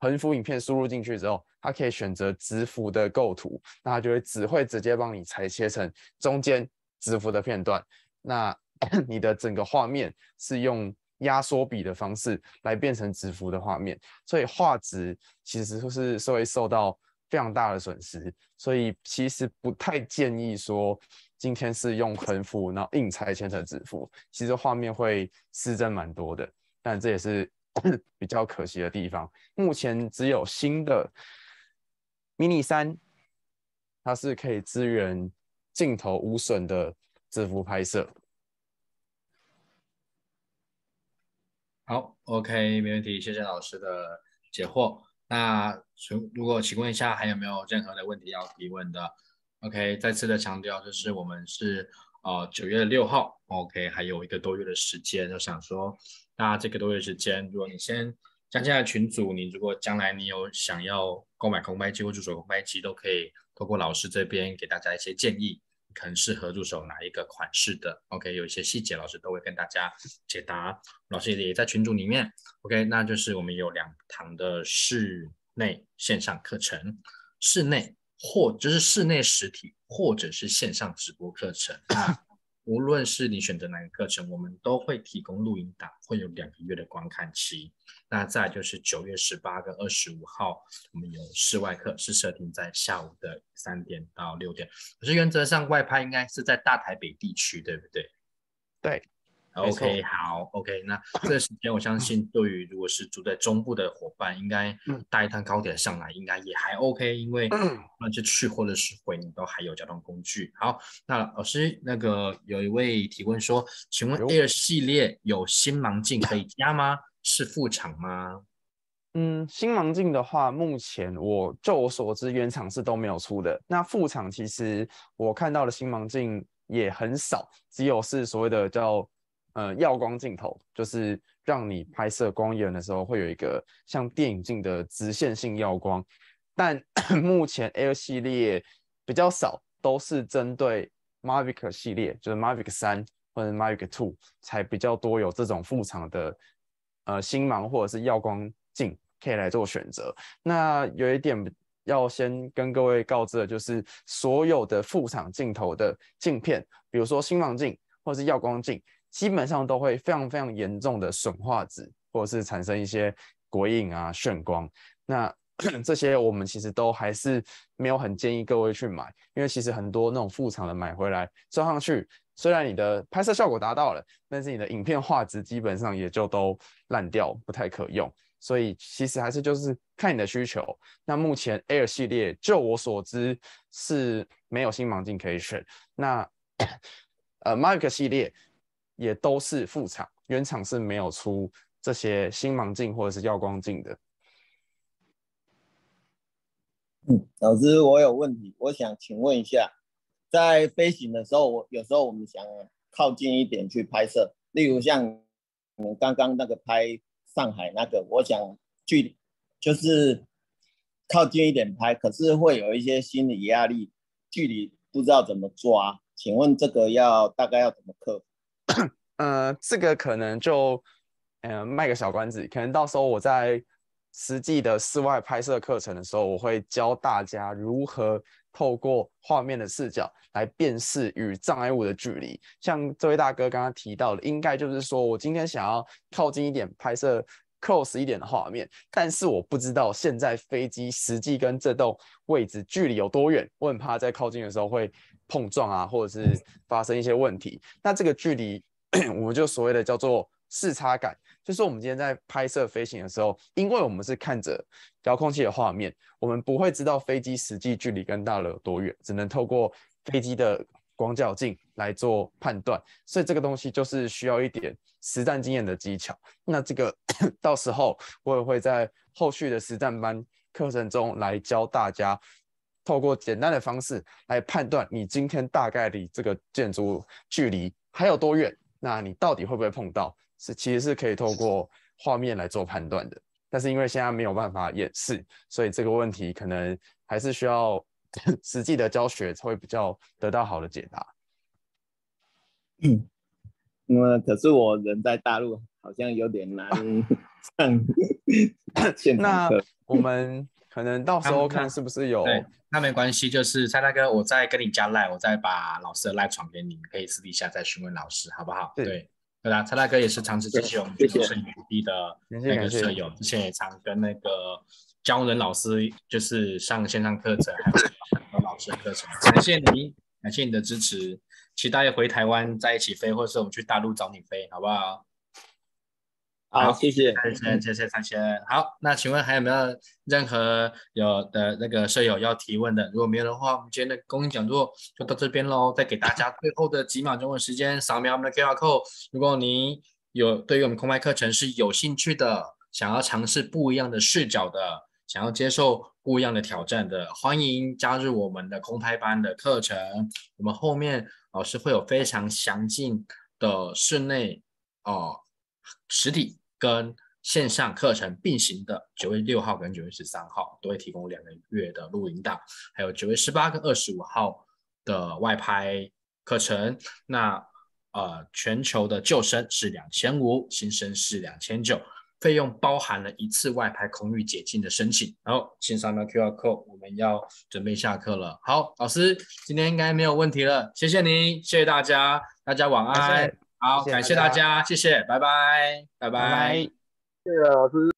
[SPEAKER 3] 横幅影片输入进去之后，它可以选择直幅的构图，那它就会只会直接帮你裁切成中间直幅的片段。那 [COUGHS] 你的整个画面是用压缩比的方式来变成直幅的画面，所以画质其实是会受到非常大的损失。所以其实不太建议说。今天是用横幅，然后硬拆迁成纸幅，其实画面会失真蛮多的，但这也是 [COUGHS] 比较可惜的地方。目前只有新的 Mini 三，它是可以支援镜头无损的纸幅拍摄。
[SPEAKER 2] 好，OK，没问题，谢谢老师的解惑。那如果请问一下，还有没有任何的问题要提问的？OK，再次的强调，就是我们是呃九月六号，OK，还有一个多月的时间，就想说大家这个多月时间，如果你先加进来群组，你如果将来你有想要购买空拍机或入手空拍机，都可以通过老师这边给大家一些建议，可能适合入手哪一个款式的。OK，有一些细节老师都会跟大家解答，老师也在群组里面。OK，那就是我们有两堂的室内线上课程，室内。或就是室内实体，或者是线上直播课程。那 [CLEARS THROAT] 无论是你选择哪个课程，我们都会提供录音档，会有两个月的观看期。那再就是九月十八跟二十五号，我们有室外课，是设定在下午的三点到六点。可是原则上外拍应该是在大台北地区，对不对？
[SPEAKER 3] 对。OK，
[SPEAKER 2] 好，OK，那这个时间我相信，对于如果是住在中部的伙伴，应该带一趟高铁上来应该也还 OK，因为那就去或者是回，你都还有交通工具。好，那老师，那个有一位提问说，请问 Air 系列有星芒镜可以加吗？是副厂吗？
[SPEAKER 3] 嗯，星芒镜的话，目前我就我所知，原厂是都没有出的。那副厂其实我看到的星芒镜也很少，只有是所谓的叫。呃，耀光镜头就是让你拍摄光源的时候，会有一个像电影镜的直线性耀光。但 [COUGHS] 目前 L 系列比较少，都是针对 m a v i c 系列，就是 m a v i c 三或者 m a v i Two 才比较多有这种副厂的呃星芒或者是耀光镜可以来做选择。那有一点要先跟各位告知的就是，所有的副厂镜头的镜片，比如说星芒镜或者是耀光镜。基本上都会非常非常严重的损化质，或者是产生一些鬼影啊、眩光。那 [CLEARS THROAT] 这些我们其实都还是没有很建议各位去买，因为其实很多那种副厂的买回来装上去，虽然你的拍摄效果达到了，但是你的影片画质基本上也就都烂掉，不太可用。所以其实还是就是看你的需求。那目前 Air 系列，就我所知是没有新盲镜可以选。那 [CLEARS THROAT] 呃，Mark 系列。也都是副厂，原厂是没有出这些星芒镜或者是耀光镜的。
[SPEAKER 2] 嗯，老师，我有问题，我想请问一下，在飞行的时候，我有时候我们想靠近一点去拍摄，例如像刚刚那个拍上海那个，我想距就是靠近一点拍，可是会有一些心理压力，距离不知道怎么抓，请问这个要大概要怎么克服？
[SPEAKER 3] 嗯，[COUGHS] 这个可能就嗯卖个小关子，可能到时候我在实际的室外拍摄课程的时候，我会教大家如何透过画面的视角来辨识与障碍物的距离。像这位大哥刚刚提到的，应该就是说我今天想要靠近一点拍摄，close 一点的画面，但是我不知道现在飞机实际跟这栋位置距离有多远，我很怕在靠近的时候会。碰撞啊，或者是发生一些问题，那这个距离 [CLEARS THROAT] 我们就所谓的叫做视差感，就是我们今天在拍摄飞行的时候，因为我们是看着遥控器的画面，我们不会知道飞机实际距离跟大楼有多远，只能透过飞机的广角镜来做判断，所以这个东西就是需要一点实战经验的技巧。那这个 [COUGHS] 到时候我也会在后续的实战班课程中来教大家。透过简单的方式来判断你今天大概离这个建筑物距离还有多远，那你到底会不会碰到？是其实是可以透过画面来做判断的，但是因为现在没有办法演示，所以这个问题可能还是需要 [LAUGHS] 实际的教学才会比较得到好的解答。
[SPEAKER 2] 嗯，那可是我人在大陆好像有点难 [LAUGHS] 上。
[SPEAKER 3] [LAUGHS] 那我们。可能到时候看是不是有，
[SPEAKER 2] 那没关系，就是蔡大哥，我再跟你加赖，我再把老师的赖传给你，你可以私底下再询问老师，好不好？对，对啦，蔡大哥也是长期支持我们个摄影地的那个舍友，之前也常跟那个姜文老师，就是上线上课程，还有老师的课程，感谢你，感谢你的支持，期待回台湾在一起飞，或者是我们去大陆找你飞，好不好？
[SPEAKER 1] 好，谢谢，谢谢，谢
[SPEAKER 2] 谢，谢谢。好，那请问还有没有任何有的那个舍友要提问的？如果没有的话，我们今天的公益讲座就到这边喽。再给大家最后的几秒钟的时间，扫描我们的 QR code。如果您有对于我们空拍课程是有兴趣的，想要尝试不一样的视角的，想要接受不一样的挑战的，欢迎加入我们的空拍班的课程。我们后面老师会有非常详尽的室内哦实体。跟线上课程并行的，九月六号跟九月十三号都会提供两个月的录音档，还有九月十八跟二十五号的外拍课程。那呃，全球的旧生是两千五，新生是两千九，费用包含了一次外拍空域解禁的申请。然后请扫描 QR code，我们要准备下课了。好，老师，今天应该没有问题了，谢谢您，谢谢大家，大家晚安。好，感谢大家，谢谢，拜拜，拜拜，谢谢老师。